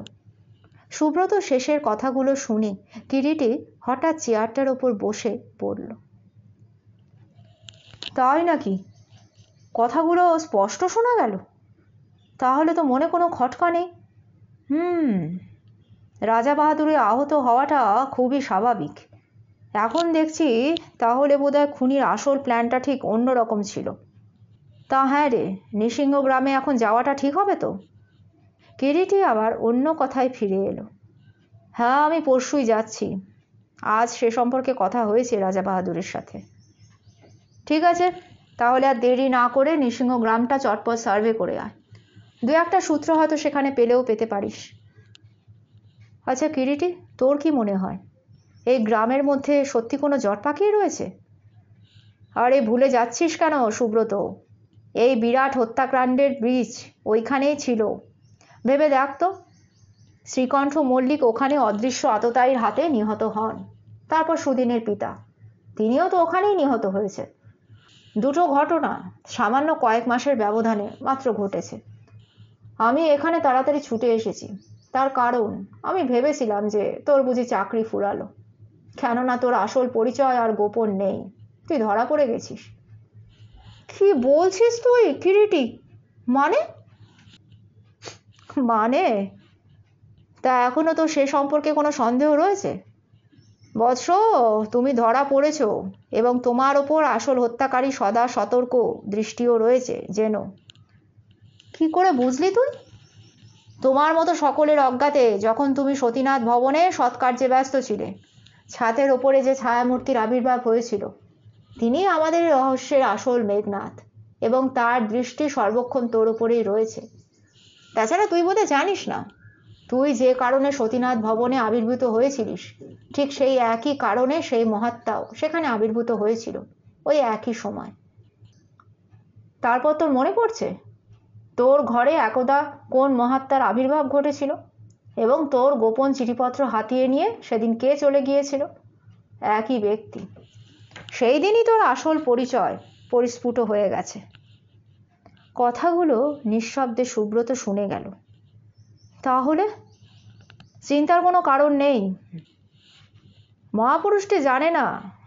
সুব্রত শেষের কথাগুলো শুনে কিরিটি হঠাৎ চেয়ারটার ওপর বসে পড়ল তাই নাকি কথাগুলো স্পষ্ট শোনা গেল তাহলে তো মনে কোনো খটকা নেই হুম রাজা বাহাদুরে আহত হওয়াটা খুবই স্বাভাবিক এখন দেখছি তাহলে বোধহয় খুনির আসল প্ল্যানটা ঠিক অন্যরকম ছিল তা হ্যাঁ রে নৃসিংহ গ্রামে এখন যাওয়াটা ঠিক হবে তো কেরিটি আবার অন্য কথায় ফিরে এলো হ্যাঁ আমি পরশুই যাচ্ছি আজ সে সম্পর্কে কথা হয়েছে রাজা বাহাদুরের সাথে ঠিক আছে তাহলে আর দেরি না করে নৃসিংহ গ্রামটা চটপট সার্ভে করে আয় দু একটা সূত্র হয়তো সেখানে পেলেও পেতে পারিস আচ্ছা কিরিটি তোর কি মনে হয় এই গ্রামের মধ্যে সত্যি কোনো জট পাকিয়ে রয়েছে আরে ভুলে যাচ্ছিস কেন সুব্রত এই বিরাট হত্যাকাণ্ডের ব্রিজ ওইখানেই ছিল ভেবে দেখ তো শ্রীকণ্ঠ মল্লিক ওখানে অদৃশ্য আততায়ীর হাতে নিহত হন তারপর সুদিনের পিতা তিনিও তো ওখানেই নিহত হয়েছে দুটো ঘটনা সামান্য কয়েক মাসের ব্যবধানে মাত্র ঘটেছে আমি এখানে তাড়াতাড়ি ছুটে এসেছি তার কারণ আমি ভেবেছিলাম যে তোর বুঝি চাকরি ফুরালো কেননা তোর আসল পরিচয় আর গোপন নেই তুই ধরা পড়ে গেছিস কি বলছিস তুই কিরিটি মানে মানে তা এখনও তো সে সম্পর্কে কোনো সন্দেহ রয়েছে বৎস তুমি ধরা পড়েছ এবং তোমার ওপর আসল হত্যাকারী সদা সতর্ক দৃষ্টিও রয়েছে যেন কি করে বুঝলি তুই তোমার মতো সকলের অজ্ঞাতে যখন তুমি সতীনাথ ভবনে সৎকার্যে ব্যস্ত ছিলে ছাতের ওপরে যে ছায়ামূর্তির আবির্ভাব হয়েছিল তিনি আমাদের রহস্যের আসল মেঘনাথ এবং তার দৃষ্টি সর্বক্ষণ তোর ওপরেই রয়েছে তাছাড়া তুই বোধহয় জানিস না তুই যে কারণে সতীনাথ ভবনে আবির্ভূত হয়েছিলিস ঠিক সেই একই কারণে সেই মহাত্মাও সেখানে আবির্ভূত হয়েছিল ওই একই সময় তারপর তোর মনে পড়ছে তোর ঘরে একদা কোন মহাত্মার আবির্ভাব ঘটেছিল এবং তোর গোপন চিঠিপত্র হাতিয়ে নিয়ে সেদিন কে চলে গিয়েছিল একই ব্যক্তি সেই দিনই তোর আসল পরিচয় পরিস্ফুট হয়ে গেছে কথাগুলো নিঃশব্দে সুব্রত শুনে গেল তাহলে চিন্তার কোনো কারণ নেই মহাপুরুষটি জানে না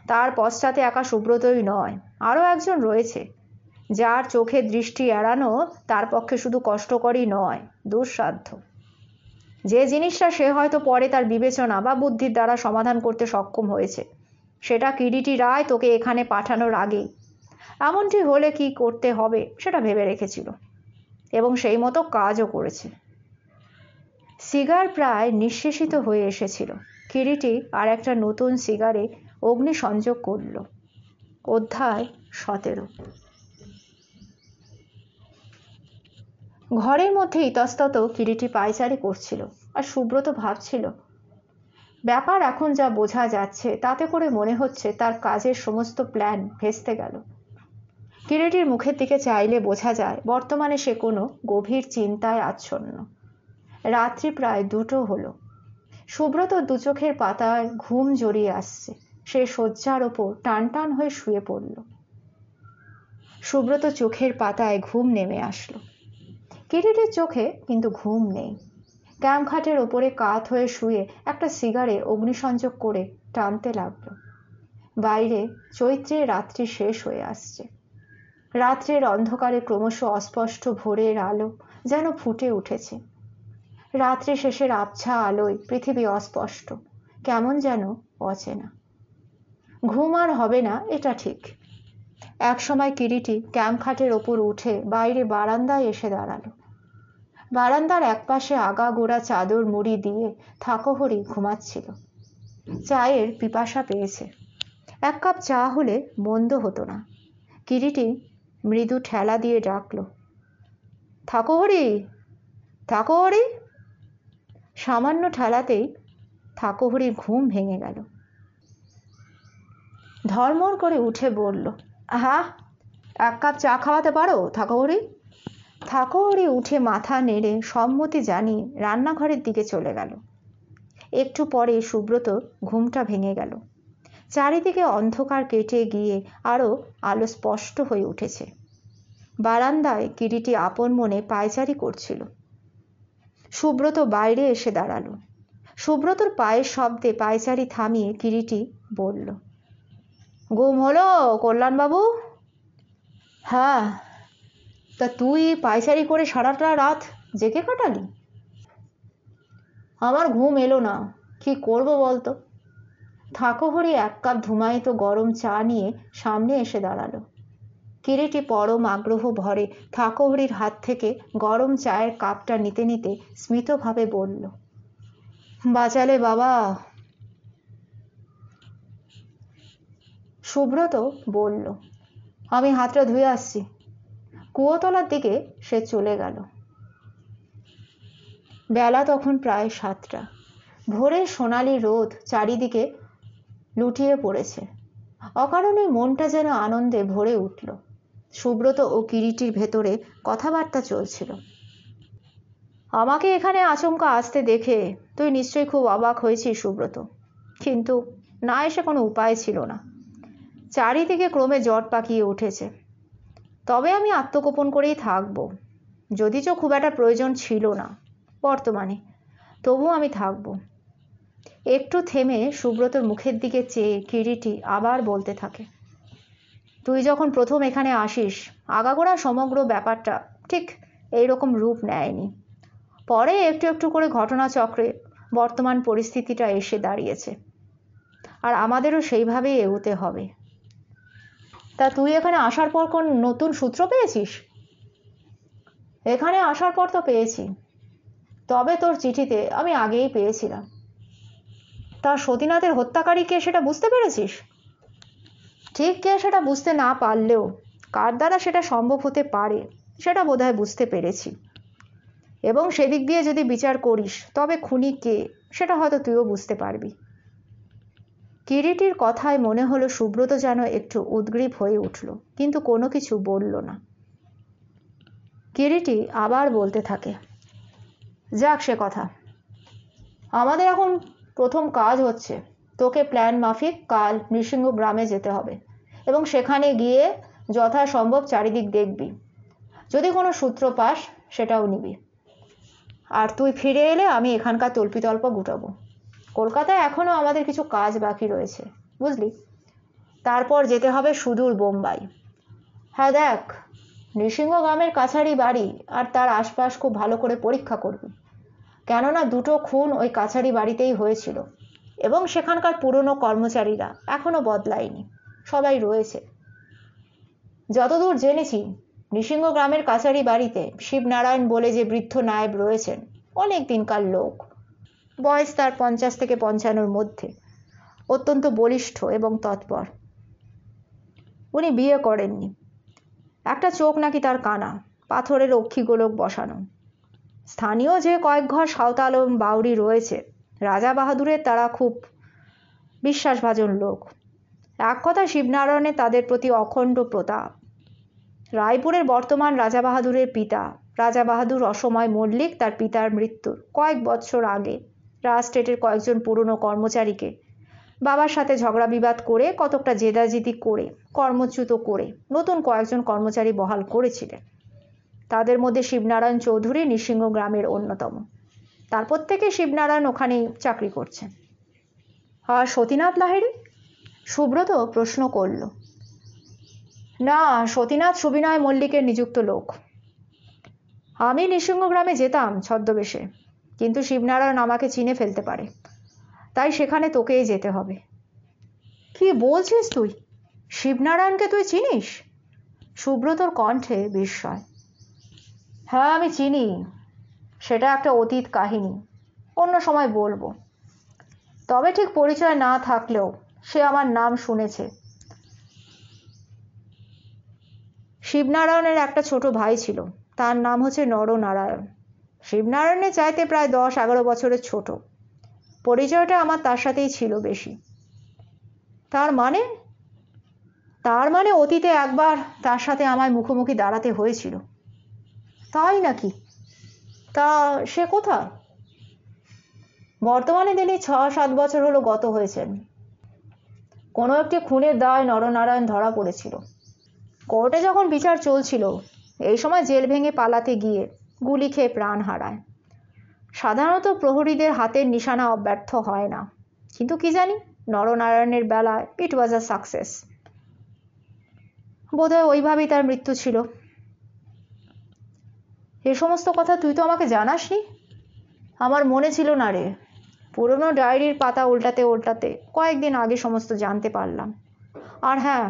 তার পশ্চাতে একা সুব্রতই নয় আরও একজন রয়েছে যার চোখে দৃষ্টি এড়ানো তার পক্ষে শুধু কষ্টকরই নয় দুঃসাধ্য যে জিনিসটা সে হয়তো পরে তার বিবেচনা বা বুদ্ধির দ্বারা সমাধান করতে সক্ষম হয়েছে সেটা কিরিটি রায় তোকে এখানে পাঠানোর আগেই এমনটি হলে কি করতে হবে সেটা ভেবে রেখেছিল এবং সেই মতো কাজও করেছে সিগার প্রায় নিঃশেষিত হয়ে এসেছিল কিরিটি আর একটা নতুন সিগারে অগ্নি সংযোগ করল অধ্যায় সতেরো ঘরের মধ্যে ইতস্তত কিরিটি পায়চারি করছিল আর সুব্রত ভাবছিল ব্যাপার এখন যা বোঝা যাচ্ছে তাতে করে মনে হচ্ছে তার কাজের সমস্ত প্ল্যান ভেস্তে গেল কিরিটির মুখের দিকে চাইলে বোঝা যায় বর্তমানে সে কোনো গভীর চিন্তায় আচ্ছন্ন রাত্রি প্রায় দুটো হলো সুব্রত দু চোখের পাতায় ঘুম জড়িয়ে আসছে সে শয্যার ওপর টান টান হয়ে শুয়ে পড়ল সুব্রত চোখের পাতায় ঘুম নেমে আসলো কিরিটের চোখে কিন্তু ঘুম নেই ক্যাম্পঘাটের ওপরে কাত হয়ে শুয়ে একটা সিগারে অগ্নিসংযোগ করে টানতে লাগলো বাইরে চৈত্রের রাত্রি শেষ হয়ে আসছে রাত্রের অন্ধকারে ক্রমশ অস্পষ্ট ভোরের আলো যেন ফুটে উঠেছে রাত্রি শেষের আবছা আলোয় পৃথিবী অস্পষ্ট কেমন যেন অচেনা ঘুম আর হবে না এটা ঠিক একসময় কিরিটি ক্যাম্প খাটের ওপর উঠে বাইরে বারান্দায় এসে দাঁড়ালো বারান্দার একপাশে আগা গোড়া চাদর মুড়ি দিয়ে থাকোহরি ঘুমাচ্ছিল চায়ের পিপাসা পেয়েছে এক কাপ চা হলে মন্দ হতো না কিরিটি মৃদু ঠেলা দিয়ে ডাকল থাকোহরি থাকোহরি সামান্য ঠেলাতেই থাকোহরির ঘুম ভেঙে গেল ধর্মর করে উঠে বলল হ্যাঁ এক কাপ চা খাওয়াতে পারো থাকোহরি থাকোহরি উঠে মাথা নেড়ে সম্মতি জানিয়ে রান্নাঘরের দিকে চলে গেল একটু পরে সুব্রত ঘুমটা ভেঙে গেল চারিদিকে অন্ধকার কেটে গিয়ে আরও আলো স্পষ্ট হয়ে উঠেছে বারান্দায় কিরিটি আপন মনে পায়চারি করছিল সুব্রত বাইরে এসে দাঁড়ালো সুব্রতর পায়ের শব্দে পায়চারি থামিয়ে কিরিটি বলল ঘুম হলো কল্যাণবাবু হ্যাঁ তা তুই পায়চারি করে সারাটা রাত জেগে কাটালি আমার ঘুম এলো না কি করব বলতো হরি এক কাপ ধুমায়িত গরম চা নিয়ে সামনে এসে দাঁড়ালো কিরিটি পরম আগ্রহ ভরে হরির হাত থেকে গরম চায়ের কাপটা নিতে নিতে স্মিতভাবে বলল বাঁচালে বাবা সুব্রত বলল আমি হাতটা ধুয়ে আসছি কুয়োতলার দিকে সে চলে গেল বেলা তখন প্রায় সাতটা ভোরে সোনালি রোদ চারিদিকে লুটিয়ে পড়েছে অকারণে মনটা যেন আনন্দে ভরে উঠল সুব্রত ও কিরিটির ভেতরে কথাবার্তা চলছিল আমাকে এখানে আচমকা আসতে দেখে তুই নিশ্চয়ই খুব অবাক হয়েছিস সুব্রত কিন্তু না এসে কোনো উপায় ছিল না চারিদিকে ক্রমে জট পাকিয়ে উঠেছে তবে আমি আত্মগোপন করেই থাকব চো খুব একটা প্রয়োজন ছিল না বর্তমানে তবুও আমি থাকব একটু থেমে সুব্রতর মুখের দিকে চেয়ে কিরিটি আবার বলতে থাকে তুই যখন প্রথম এখানে আসিস আগাগোড়া সমগ্র ব্যাপারটা ঠিক এই রকম রূপ নেয়নি পরে একটু একটু করে ঘটনাচক্রে বর্তমান পরিস্থিতিটা এসে দাঁড়িয়েছে আর আমাদেরও সেইভাবেই এগোতে হবে তা তুই এখানে আসার পর কোন নতুন সূত্র পেয়েছিস এখানে আসার পর তো পেয়েছি তবে তোর চিঠিতে আমি আগেই পেয়েছিলাম তা সতীনাথের হত্যাকারী কে সেটা বুঝতে পেরেছিস ঠিক কে সেটা বুঝতে না পারলেও কার দ্বারা সেটা সম্ভব হতে পারে সেটা বোধহয় বুঝতে পেরেছি এবং সেদিক দিয়ে যদি বিচার করিস তবে খুনি কে সেটা হয়তো তুইও বুঝতে পারবি কিরিটির কথায় মনে হলো সুব্রত যেন একটু উদ্গ্রীব হয়ে উঠল কিন্তু কোনো কিছু বলল না কিরিটি আবার বলতে থাকে যাক সে কথা আমাদের এখন প্রথম কাজ হচ্ছে তোকে প্ল্যান মাফিক কাল নৃসিংহ গ্রামে যেতে হবে এবং সেখানে গিয়ে যথাসম্ভব চারিদিক দেখবি যদি কোনো সূত্র পাস সেটাও নিবি আর তুই ফিরে এলে আমি এখানকার তল্পিতল্প গুটাবো কলকাতায় এখনও আমাদের কিছু কাজ বাকি রয়েছে বুঝলি তারপর যেতে হবে সুদূর বোম্বাই হ্যাঁ দেখ নৃসিংহ গ্রামের কাছারি বাড়ি আর তার আশপাশ খুব ভালো করে পরীক্ষা করবি কেননা দুটো খুন ওই কাছারি বাড়িতেই হয়েছিল এবং সেখানকার পুরনো কর্মচারীরা এখনও বদলায়নি সবাই রয়েছে যতদূর জেনেছি নৃসিংহ গ্রামের কাছারি বাড়িতে শিবনারায়ণ বলে যে বৃদ্ধ নায়েব রয়েছেন অনেক দিনকার লোক বয়স তার পঞ্চাশ থেকে পঞ্চান্নর মধ্যে অত্যন্ত বলিষ্ঠ এবং তৎপর উনি বিয়ে করেননি একটা চোখ নাকি তার কানা পাথরের অক্ষিগোলক বসানো স্থানীয় যে কয়েক ঘর সাঁওতাল এবং বাউরি রয়েছে রাজা বাহাদুরের তারা খুব বিশ্বাসভাজন লোক এক কথা শিবনারায়ণে তাদের প্রতি অখণ্ড প্রতাপ রায়পুরের বর্তমান রাজা বাহাদুরের পিতা রাজা বাহাদুর অসময় মল্লিক তার পিতার মৃত্যুর কয়েক বছর আগে রাজস্টেটের স্টেটের কয়েকজন পুরনো কর্মচারীকে বাবার সাথে ঝগড়া বিবাদ করে কতকটা জেদাজিদি করে কর্মচ্যুত করে নতুন কয়েকজন কর্মচারী বহাল করেছিলেন তাদের মধ্যে শিবনারায়ণ চৌধুরী নৃসিংহ গ্রামের অন্যতম তারপর থেকে শিবনারায়ণ ওখানেই চাকরি করছেন আর সতীনাথ লাহেরি সুব্রত প্রশ্ন করল না সতীনাথ সুবিনয় মল্লিকের নিযুক্ত লোক আমি নৃসিংহ গ্রামে যেতাম ছদ্মবেশে কিন্তু শিবনারায়ণ আমাকে চিনে ফেলতে পারে তাই সেখানে তোকেই যেতে হবে কি বলছিস তুই শিবনারায়ণকে তুই চিনিস সুব্রতর কণ্ঠে বিস্ময় হ্যাঁ আমি চিনি সেটা একটা অতীত কাহিনী অন্য সময় বলবো তবে ঠিক পরিচয় না থাকলেও সে আমার নাম শুনেছে শিবনারায়ণের একটা ছোট ভাই ছিল তার নাম হচ্ছে নরনারায়ণ শিবনারায়ণের চাইতে প্রায় দশ এগারো বছরের ছোট পরিচয়টা আমার তার সাথেই ছিল বেশি তার মানে তার মানে অতীতে একবার তার সাথে আমায় মুখোমুখি দাঁড়াতে হয়েছিল তাই নাকি তা সে কোথায় বর্তমানে তিনি ছ সাত বছর হলো গত হয়েছেন কোনো একটি খুনের দায় নরনারায়ণ ধরা পড়েছিল কোর্টে যখন বিচার চলছিল এই সময় জেল ভেঙে পালাতে গিয়ে গুলি খেয়ে প্রাণ হারায় সাধারণত প্রহরীদের হাতের নিশানা অব্যর্থ হয় না কিন্তু কি জানি নরনারায়ণের বেলা ইট ওয়াজ আ সাকসেস বোধহয় ওইভাবেই তার মৃত্যু ছিল এ সমস্ত কথা তুই তো আমাকে জানাসনি আমার মনে ছিল না রে পুরনো ডায়েরির পাতা উল্টাতে উল্টাতে কয়েকদিন আগে সমস্ত জানতে পারলাম আর হ্যাঁ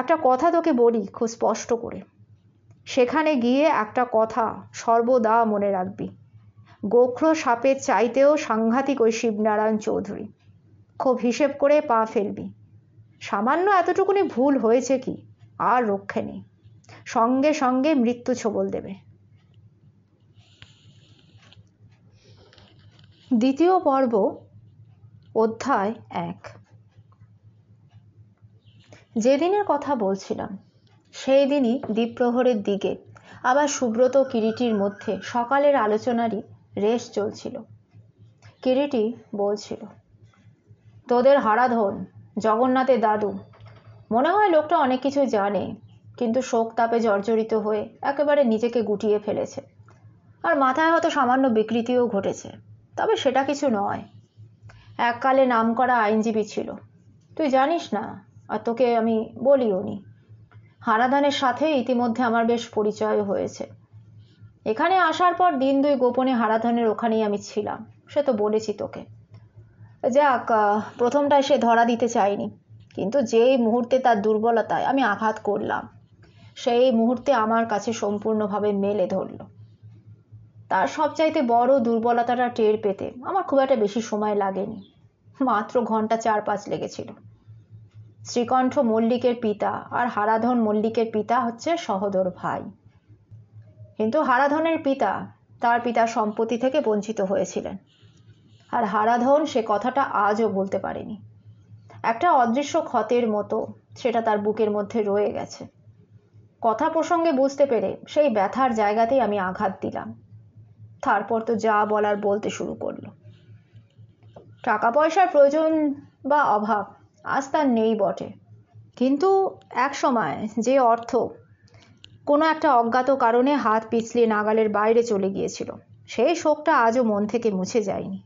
একটা কথা তোকে বলি খুব স্পষ্ট করে সেখানে গিয়ে একটা কথা সর্বদা মনে রাখবি গোখ্র সাপের চাইতেও সাংঘাতিক ওই শিবনারায়ণ চৌধুরী খুব হিসেব করে পা ফেলবি সামান্য এতটুকুনি ভুল হয়েছে কি আর রক্ষে নেই সঙ্গে সঙ্গে মৃত্যু ছবল দেবে দ্বিতীয় পর্ব অধ্যায় এক যেদিনের কথা বলছিলাম সেই দিনই দ্বীপ্রহরের দিকে আবার সুব্রত কিরিটির মধ্যে সকালের আলোচনারই রেশ চলছিল কিরিটি বলছিল তোদের হারাধন জগন্নাথের দাদু মনে হয় লোকটা অনেক কিছু জানে কিন্তু শোক তাপে জর্জরিত হয়ে একেবারে নিজেকে গুটিয়ে ফেলেছে আর মাথায় হয়তো সামান্য বিকৃতিও ঘটেছে তবে সেটা কিছু নয় এককালে নাম করা আইনজীবী ছিল তুই জানিস না আর তোকে আমি বলিও নি হারাদানের সাথে ইতিমধ্যে আমার বেশ পরিচয় হয়েছে এখানে আসার পর দিন দুই গোপনে হারাধানের ওখানেই আমি ছিলাম সে তো বলেছি তোকে যাক প্রথমটায় সে ধরা দিতে চায়নি কিন্তু যেই মুহূর্তে তার দুর্বলতায় আমি আঘাত করলাম সেই মুহূর্তে আমার কাছে সম্পূর্ণভাবে মেলে ধরল তার সবচাইতে বড় দুর্বলতাটা টের পেতে আমার খুব একটা বেশি সময় লাগেনি মাত্র ঘন্টা চার পাঁচ লেগেছিল শ্রীকণ্ঠ মল্লিকের পিতা আর হারাধন মল্লিকের পিতা হচ্ছে সহদর ভাই কিন্তু হারাধনের পিতা তার পিতার সম্পত্তি থেকে বঞ্চিত হয়েছিলেন আর হারাধন সে কথাটা আজও বলতে পারেনি একটা অদৃশ্য ক্ষতের মতো সেটা তার বুকের মধ্যে রয়ে গেছে কথা প্রসঙ্গে বুঝতে পেরে সেই ব্যথার জায়গাতেই আমি আঘাত দিলাম তারপর তো যা বলার বলতে শুরু করলো টাকা পয়সার প্রয়োজন বা অভাব আজ তার নেই বটে কিন্তু এক সময় যে অর্থ কোনো একটা অজ্ঞাত কারণে হাত পিছলে নাগালের বাইরে চলে গিয়েছিল সেই শোকটা আজও মন থেকে মুছে যায়নি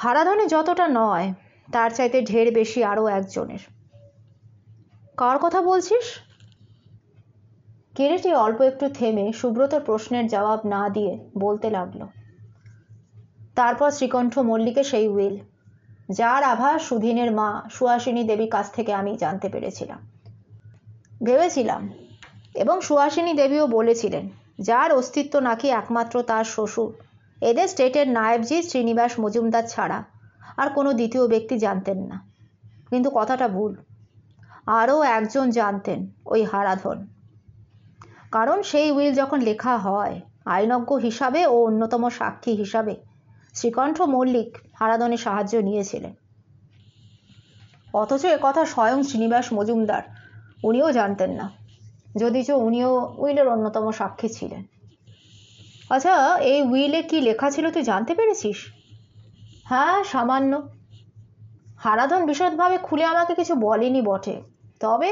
হারাধনে যতটা নয় তার চাইতে ঢের বেশি আরও একজনের কার কথা বলছিস কেরেটি অল্প একটু থেমে সুব্রতর প্রশ্নের জবাব না দিয়ে বলতে লাগলো তারপর শ্রীকণ্ঠ মল্লিকে সেই উইল যার আভাস সুধীনের মা সুহাসিনী দেবী কাছ থেকে আমি জানতে পেরেছিলাম ভেবেছিলাম এবং সুহাসিনী দেবীও বলেছিলেন যার অস্তিত্ব নাকি একমাত্র তার শ্বশুর এদের স্টেটের নায়েবজি শ্রীনিবাস মজুমদার ছাড়া আর কোনো দ্বিতীয় ব্যক্তি জানতেন না কিন্তু কথাটা ভুল আরও একজন জানতেন ওই হারাধন কারণ সেই উইল যখন লেখা হয় আইনজ্ঞ হিসাবে ও অন্যতম সাক্ষী হিসাবে শ্রীকণ্ঠ মল্লিক হারাধনের সাহায্য নিয়েছিলেন অথচ কথা স্বয়ং শ্রীনিবাস মজুমদার উনিও জানতেন না যদিচ উনিও উইলের অন্যতম সাক্ষী ছিলেন আচ্ছা এই উইলে কি লেখা ছিল তুই জানতে পেরেছিস হ্যাঁ সামান্য হারাধন বিশদভাবে খুলে আমাকে কিছু বলেনি বটে তবে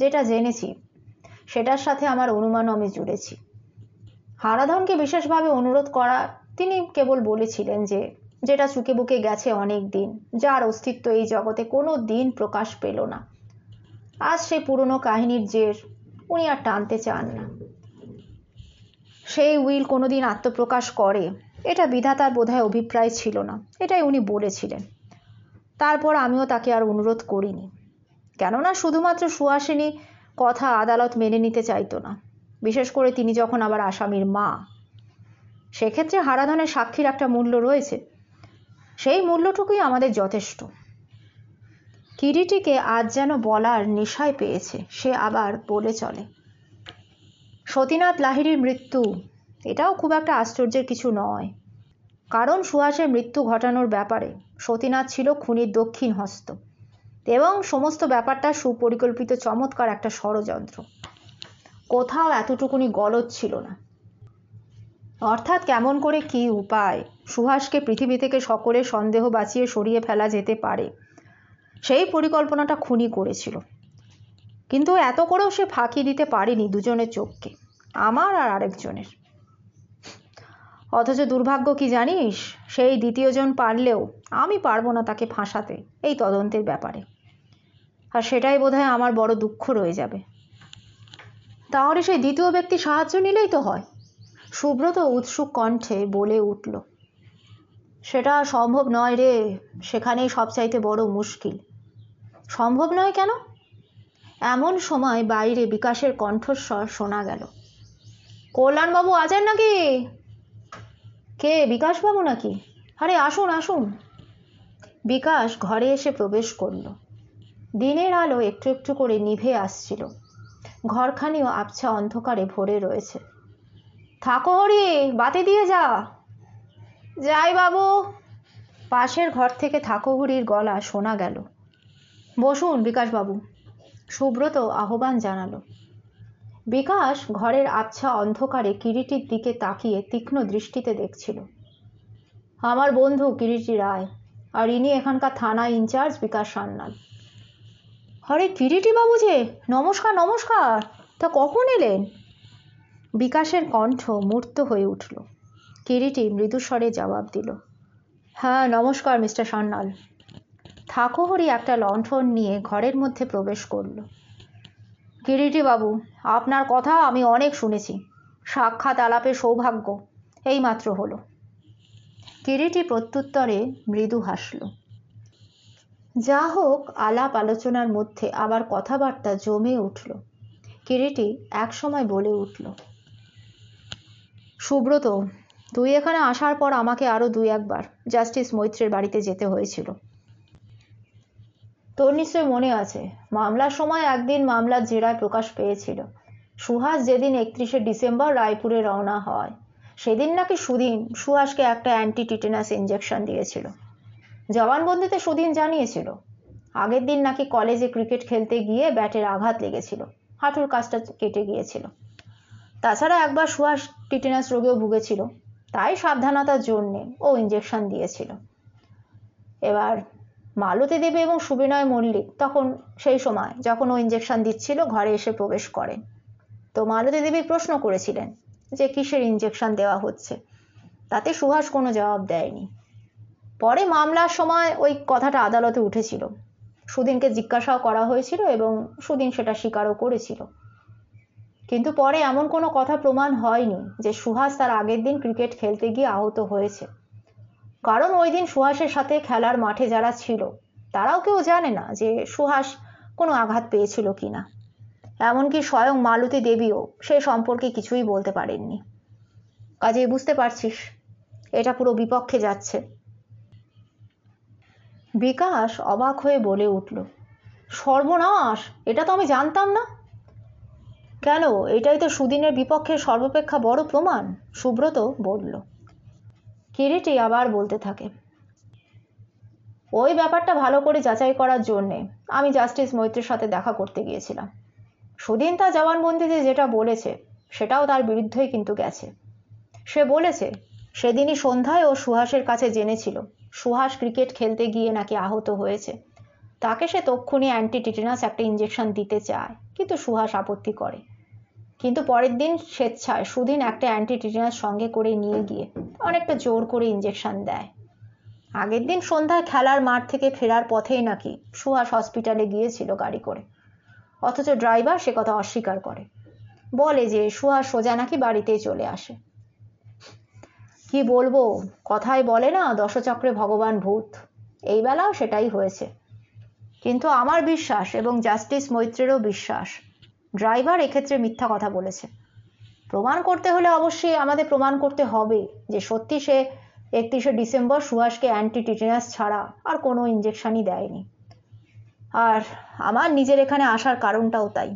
যেটা জেনেছি সেটার সাথে আমার অনুমানও আমি জুড়েছি হারাধনকে বিশেষভাবে অনুরোধ করা তিনি কেবল বলেছিলেন যে যেটা চুকে বুকে গেছে অনেক দিন যার অস্তিত্ব এই জগতে কোনো দিন প্রকাশ পেল না আজ সেই পুরনো কাহিনীর জের উনি আর টানতে চান না সেই উইল দিন আত্মপ্রকাশ করে এটা বিধাতার বোধহয় অভিপ্রায় ছিল না এটাই উনি বলেছিলেন তারপর আমিও তাকে আর অনুরোধ করিনি কেননা শুধুমাত্র সুহাসিনী কথা আদালত মেনে নিতে চাইতো না বিশেষ করে তিনি যখন আবার আসামির মা সেক্ষেত্রে হারাধনের সাক্ষীর একটা মূল্য রয়েছে সেই মূল্যটুকুই আমাদের যথেষ্ট কিরিটিকে আজ যেন বলার নেশায় পেয়েছে সে আবার বলে চলে সতীনাথ লাহিড়ির মৃত্যু এটাও খুব একটা আশ্চর্যের কিছু নয় কারণ সুহাসের মৃত্যু ঘটানোর ব্যাপারে সতীনাথ ছিল খুনির দক্ষিণ হস্ত এবং সমস্ত ব্যাপারটা সুপরিকল্পিত চমৎকার একটা ষড়যন্ত্র কোথাও এতটুকুনি গলত ছিল না অর্থাৎ কেমন করে কি উপায় সুহাসকে পৃথিবী থেকে সকলের সন্দেহ বাঁচিয়ে সরিয়ে ফেলা যেতে পারে সেই পরিকল্পনাটা খুনি করেছিল কিন্তু এত করেও সে ফাঁকি দিতে পারেনি দুজনের চোখকে আমার আর আরেকজনের অথচ দুর্ভাগ্য কি জানিস সেই দ্বিতীয়জন পারলেও আমি পারবো না তাকে ফাঁসাতে এই তদন্তের ব্যাপারে আর সেটাই বোধ আমার বড় দুঃখ রয়ে যাবে তাহলে সেই দ্বিতীয় ব্যক্তি সাহায্য নিলেই তো হয় সুব্রত উৎসুক কণ্ঠে বলে উঠল সেটা সম্ভব নয় রে সেখানেই সবচাইতে বড় মুশকিল সম্ভব নয় কেন এমন সময় বাইরে বিকাশের কণ্ঠস্বর শোনা গেল কল্যাণবাবু আছেন নাকি কে বিকাশবাবু নাকি আরে আসুন আসুন বিকাশ ঘরে এসে প্রবেশ করল দিনের আলো একটু একটু করে নিভে আসছিল ঘরখানিও আবছা অন্ধকারে ভরে রয়েছে থাকো হরি বাতি দিয়ে যা যাই বাবু পাশের ঘর থেকে থাকো হরির গলা শোনা গেল বসুন বিকাশবাবু সুব্রত আহ্বান জানালো বিকাশ ঘরের আবছা অন্ধকারে কিরিটির দিকে তাকিয়ে তীক্ষ্ণ দৃষ্টিতে দেখছিল আমার বন্ধু কিরিটি রায় আর ইনি এখানকার থানা ইনচার্জ বিকাশ সান্নাল আরে কিরিটি বাবু যে নমস্কার নমস্কার তা কখন এলেন বিকাশের কণ্ঠ মূর্ত হয়ে উঠল কিরিটি মৃদুস্বরে জবাব দিল হ্যাঁ নমস্কার মিস্টার সান্যাল ঠাকুরহরি একটা লণ্ঠন নিয়ে ঘরের মধ্যে প্রবেশ করল কিরিটি বাবু আপনার কথা আমি অনেক শুনেছি সাক্ষাৎ আলাপের সৌভাগ্য এইমাত্র হলো কিরিটি প্রত্যুত্তরে মৃদু হাসল যা হোক আলাপ আলোচনার মধ্যে আবার কথাবার্তা জমে উঠল কিরিটি একসময় বলে উঠল সুব্রত তুই এখানে আসার পর আমাকে আরও দুই একবার জাস্টিস মৈত্রের বাড়িতে যেতে হয়েছিল তোর নিশ্চয় মনে আছে মামলার সময় একদিন মামলার জেরায় প্রকাশ পেয়েছিল সুহাস যেদিন একত্রিশে ডিসেম্বর রায়পুরে রওনা হয় সেদিন নাকি সুদিন সুহাসকে একটা অ্যান্টি টিটেনাস ইঞ্জেকশন দিয়েছিল জবানবন্দিতে সুদিন জানিয়েছিল আগের দিন নাকি কলেজে ক্রিকেট খেলতে গিয়ে ব্যাটের আঘাত লেগেছিল হাঁটুর কাজটা কেটে গিয়েছিল তাছাড়া একবার সুহাস টিটেনাস রোগেও ভুগেছিল তাই সাবধানতার জন্যে ও ইঞ্জেকশন দিয়েছিল এবার মালতী দেবী এবং সুবিনয় মল্লিক তখন সেই সময় যখন ও ইঞ্জেকশন দিচ্ছিল ঘরে এসে প্রবেশ করেন তো মালতী দেবী প্রশ্ন করেছিলেন যে কিসের ইঞ্জেকশন দেওয়া হচ্ছে তাতে সুহাস কোনো জবাব দেয়নি পরে মামলার সময় ওই কথাটা আদালতে উঠেছিল সুদিনকে জিজ্ঞাসাও করা হয়েছিল এবং সুদিন সেটা স্বীকারও করেছিল কিন্তু পরে এমন কোনো কথা প্রমাণ হয়নি যে সুহাস তার আগের দিন ক্রিকেট খেলতে গিয়ে আহত হয়েছে কারণ ওই দিন সুহাসের সাথে খেলার মাঠে যারা ছিল তারাও কেউ জানে না যে সুহাস কোনো আঘাত পেয়েছিল কিনা এমনকি স্বয়ং মালতী দেবীও সে সম্পর্কে কিছুই বলতে পারেননি কাজে বুঝতে পারছিস এটা পুরো বিপক্ষে যাচ্ছে বিকাশ অবাক হয়ে বলে উঠল সর্বনাশ এটা তো আমি জানতাম না কেন এটাই তো সুদিনের বিপক্ষে সর্বাপেক্ষা বড় প্রমাণ সুব্রত বলল কিরিটি আবার বলতে থাকে ওই ব্যাপারটা ভালো করে যাচাই করার জন্যে আমি জাস্টিস মৈত্রের সাথে দেখা করতে গিয়েছিলাম সুদিন তার জবানবন্দিতে যেটা বলেছে সেটাও তার বিরুদ্ধেই কিন্তু গেছে সে বলেছে সেদিনই সন্ধ্যায় ও সুহাসের কাছে জেনেছিল সুহাস ক্রিকেট খেলতে গিয়ে নাকি আহত হয়েছে তাকে সে তক্ষুনি অ্যান্টিটিটেনাস একটা ইঞ্জেকশন দিতে চায় কিন্তু সুহাস আপত্তি করে কিন্তু পরের দিন স্বেচ্ছায় সুদিন একটা অ্যান্টিটিটেনাস সঙ্গে করে নিয়ে গিয়ে অনেকটা জোর করে ইঞ্জেকশন দেয় আগের দিন সন্ধ্যায় খেলার মাঠ থেকে ফেরার পথেই নাকি সুহাস হসপিটালে গিয়েছিল গাড়ি করে অথচ ড্রাইভার সে কথা অস্বীকার করে বলে যে সুহাস সোজা নাকি বাড়িতেই চলে আসে কি বলবো কথায় বলে না দশচক্রে ভগবান ভূত এই বেলাও সেটাই হয়েছে কিন্তু আমার বিশ্বাস এবং জাস্টিস মৈত্রেরও বিশ্বাস ড্রাইভার এক্ষেত্রে মিথ্যা কথা বলেছে প্রমাণ করতে হলে অবশ্যই আমাদের প্রমাণ করতে হবে যে সত্যি সে একত্রিশে ডিসেম্বর সুহাসকে অ্যান্টি টিটেনাস ছাড়া আর কোনো ইঞ্জেকশনই দেয়নি আর আমার নিজের এখানে আসার কারণটাও তাই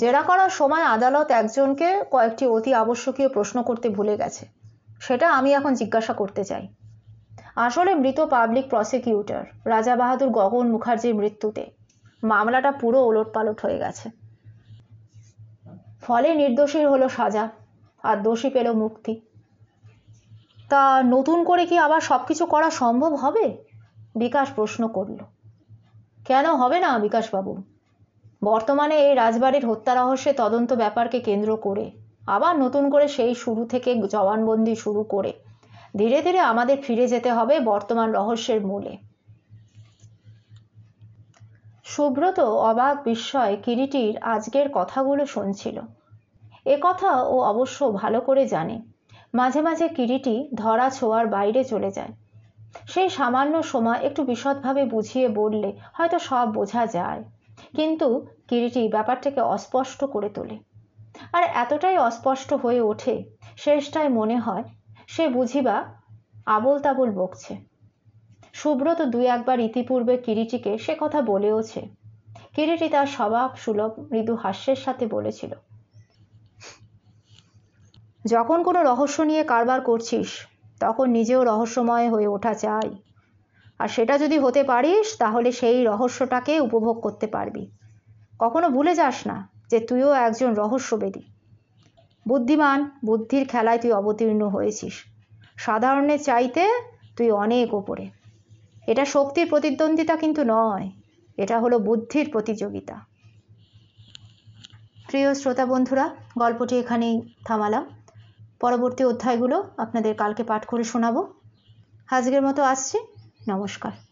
জেরা করার সময় আদালত একজনকে কয়েকটি অতি আবশ্যকীয় প্রশ্ন করতে ভুলে গেছে সেটা আমি এখন জিজ্ঞাসা করতে চাই আসলে মৃত পাবলিক প্রসিকিউটর রাজা বাহাদুর গগন মুখার্জির মৃত্যুতে মামলাটা পুরো ওলটপালট হয়ে গেছে ফলে নির্দোষীর হলো সাজা আর দোষী পেল মুক্তি তা নতুন করে কি আবার সব কিছু করা সম্ভব হবে বিকাশ প্রশ্ন করল কেন হবে না বিকাশবাবু বর্তমানে এই রাজবাড়ির হত্যা রহস্যে তদন্ত ব্যাপারকে কেন্দ্র করে আবার নতুন করে সেই শুরু থেকে জবানবন্দি শুরু করে ধীরে ধীরে আমাদের ফিরে যেতে হবে বর্তমান রহস্যের মূলে সুব্রত অবাক বিস্ময় কিরিটির আজকের কথাগুলো শুনছিল এ কথা ও অবশ্য ভালো করে জানে মাঝে মাঝে কিরিটি ধরা ছোঁয়ার বাইরে চলে যায় সেই সামান্য সময় একটু বিশদভাবে বুঝিয়ে বললে হয়তো সব বোঝা যায় কিন্তু কিরিটি ব্যাপারটাকে অস্পষ্ট করে তোলে আর এতটাই অস্পষ্ট হয়ে ওঠে শেষটায় মনে হয় সে বুঝিবা আবল তাবল বকছে সুব্রত দুই একবার ইতিপূর্বে কিরিটিকে সে কথা বলেওছে কিরিটি তার স্বভাব সুলভ মৃদু হাস্যের সাথে বলেছিল যখন কোনো রহস্য নিয়ে কারবার করছিস তখন নিজেও রহস্যময় হয়ে ওঠা চাই আর সেটা যদি হতে পারিস তাহলে সেই রহস্যটাকে উপভোগ করতে পারবি কখনো ভুলে যাস না যে তুইও একজন রহস্যবেদী বুদ্ধিমান বুদ্ধির খেলায় তুই অবতীর্ণ হয়েছিস সাধারণের চাইতে তুই অনেক ওপরে এটা শক্তির প্রতিদ্বন্দ্বিতা কিন্তু নয় এটা হলো বুদ্ধির প্রতিযোগিতা প্রিয় শ্রোতা বন্ধুরা গল্পটি এখানেই থামালাম পরবর্তী অধ্যায়গুলো আপনাদের কালকে পাঠ করে শোনাবো আজকের মতো আসছি নমস্কার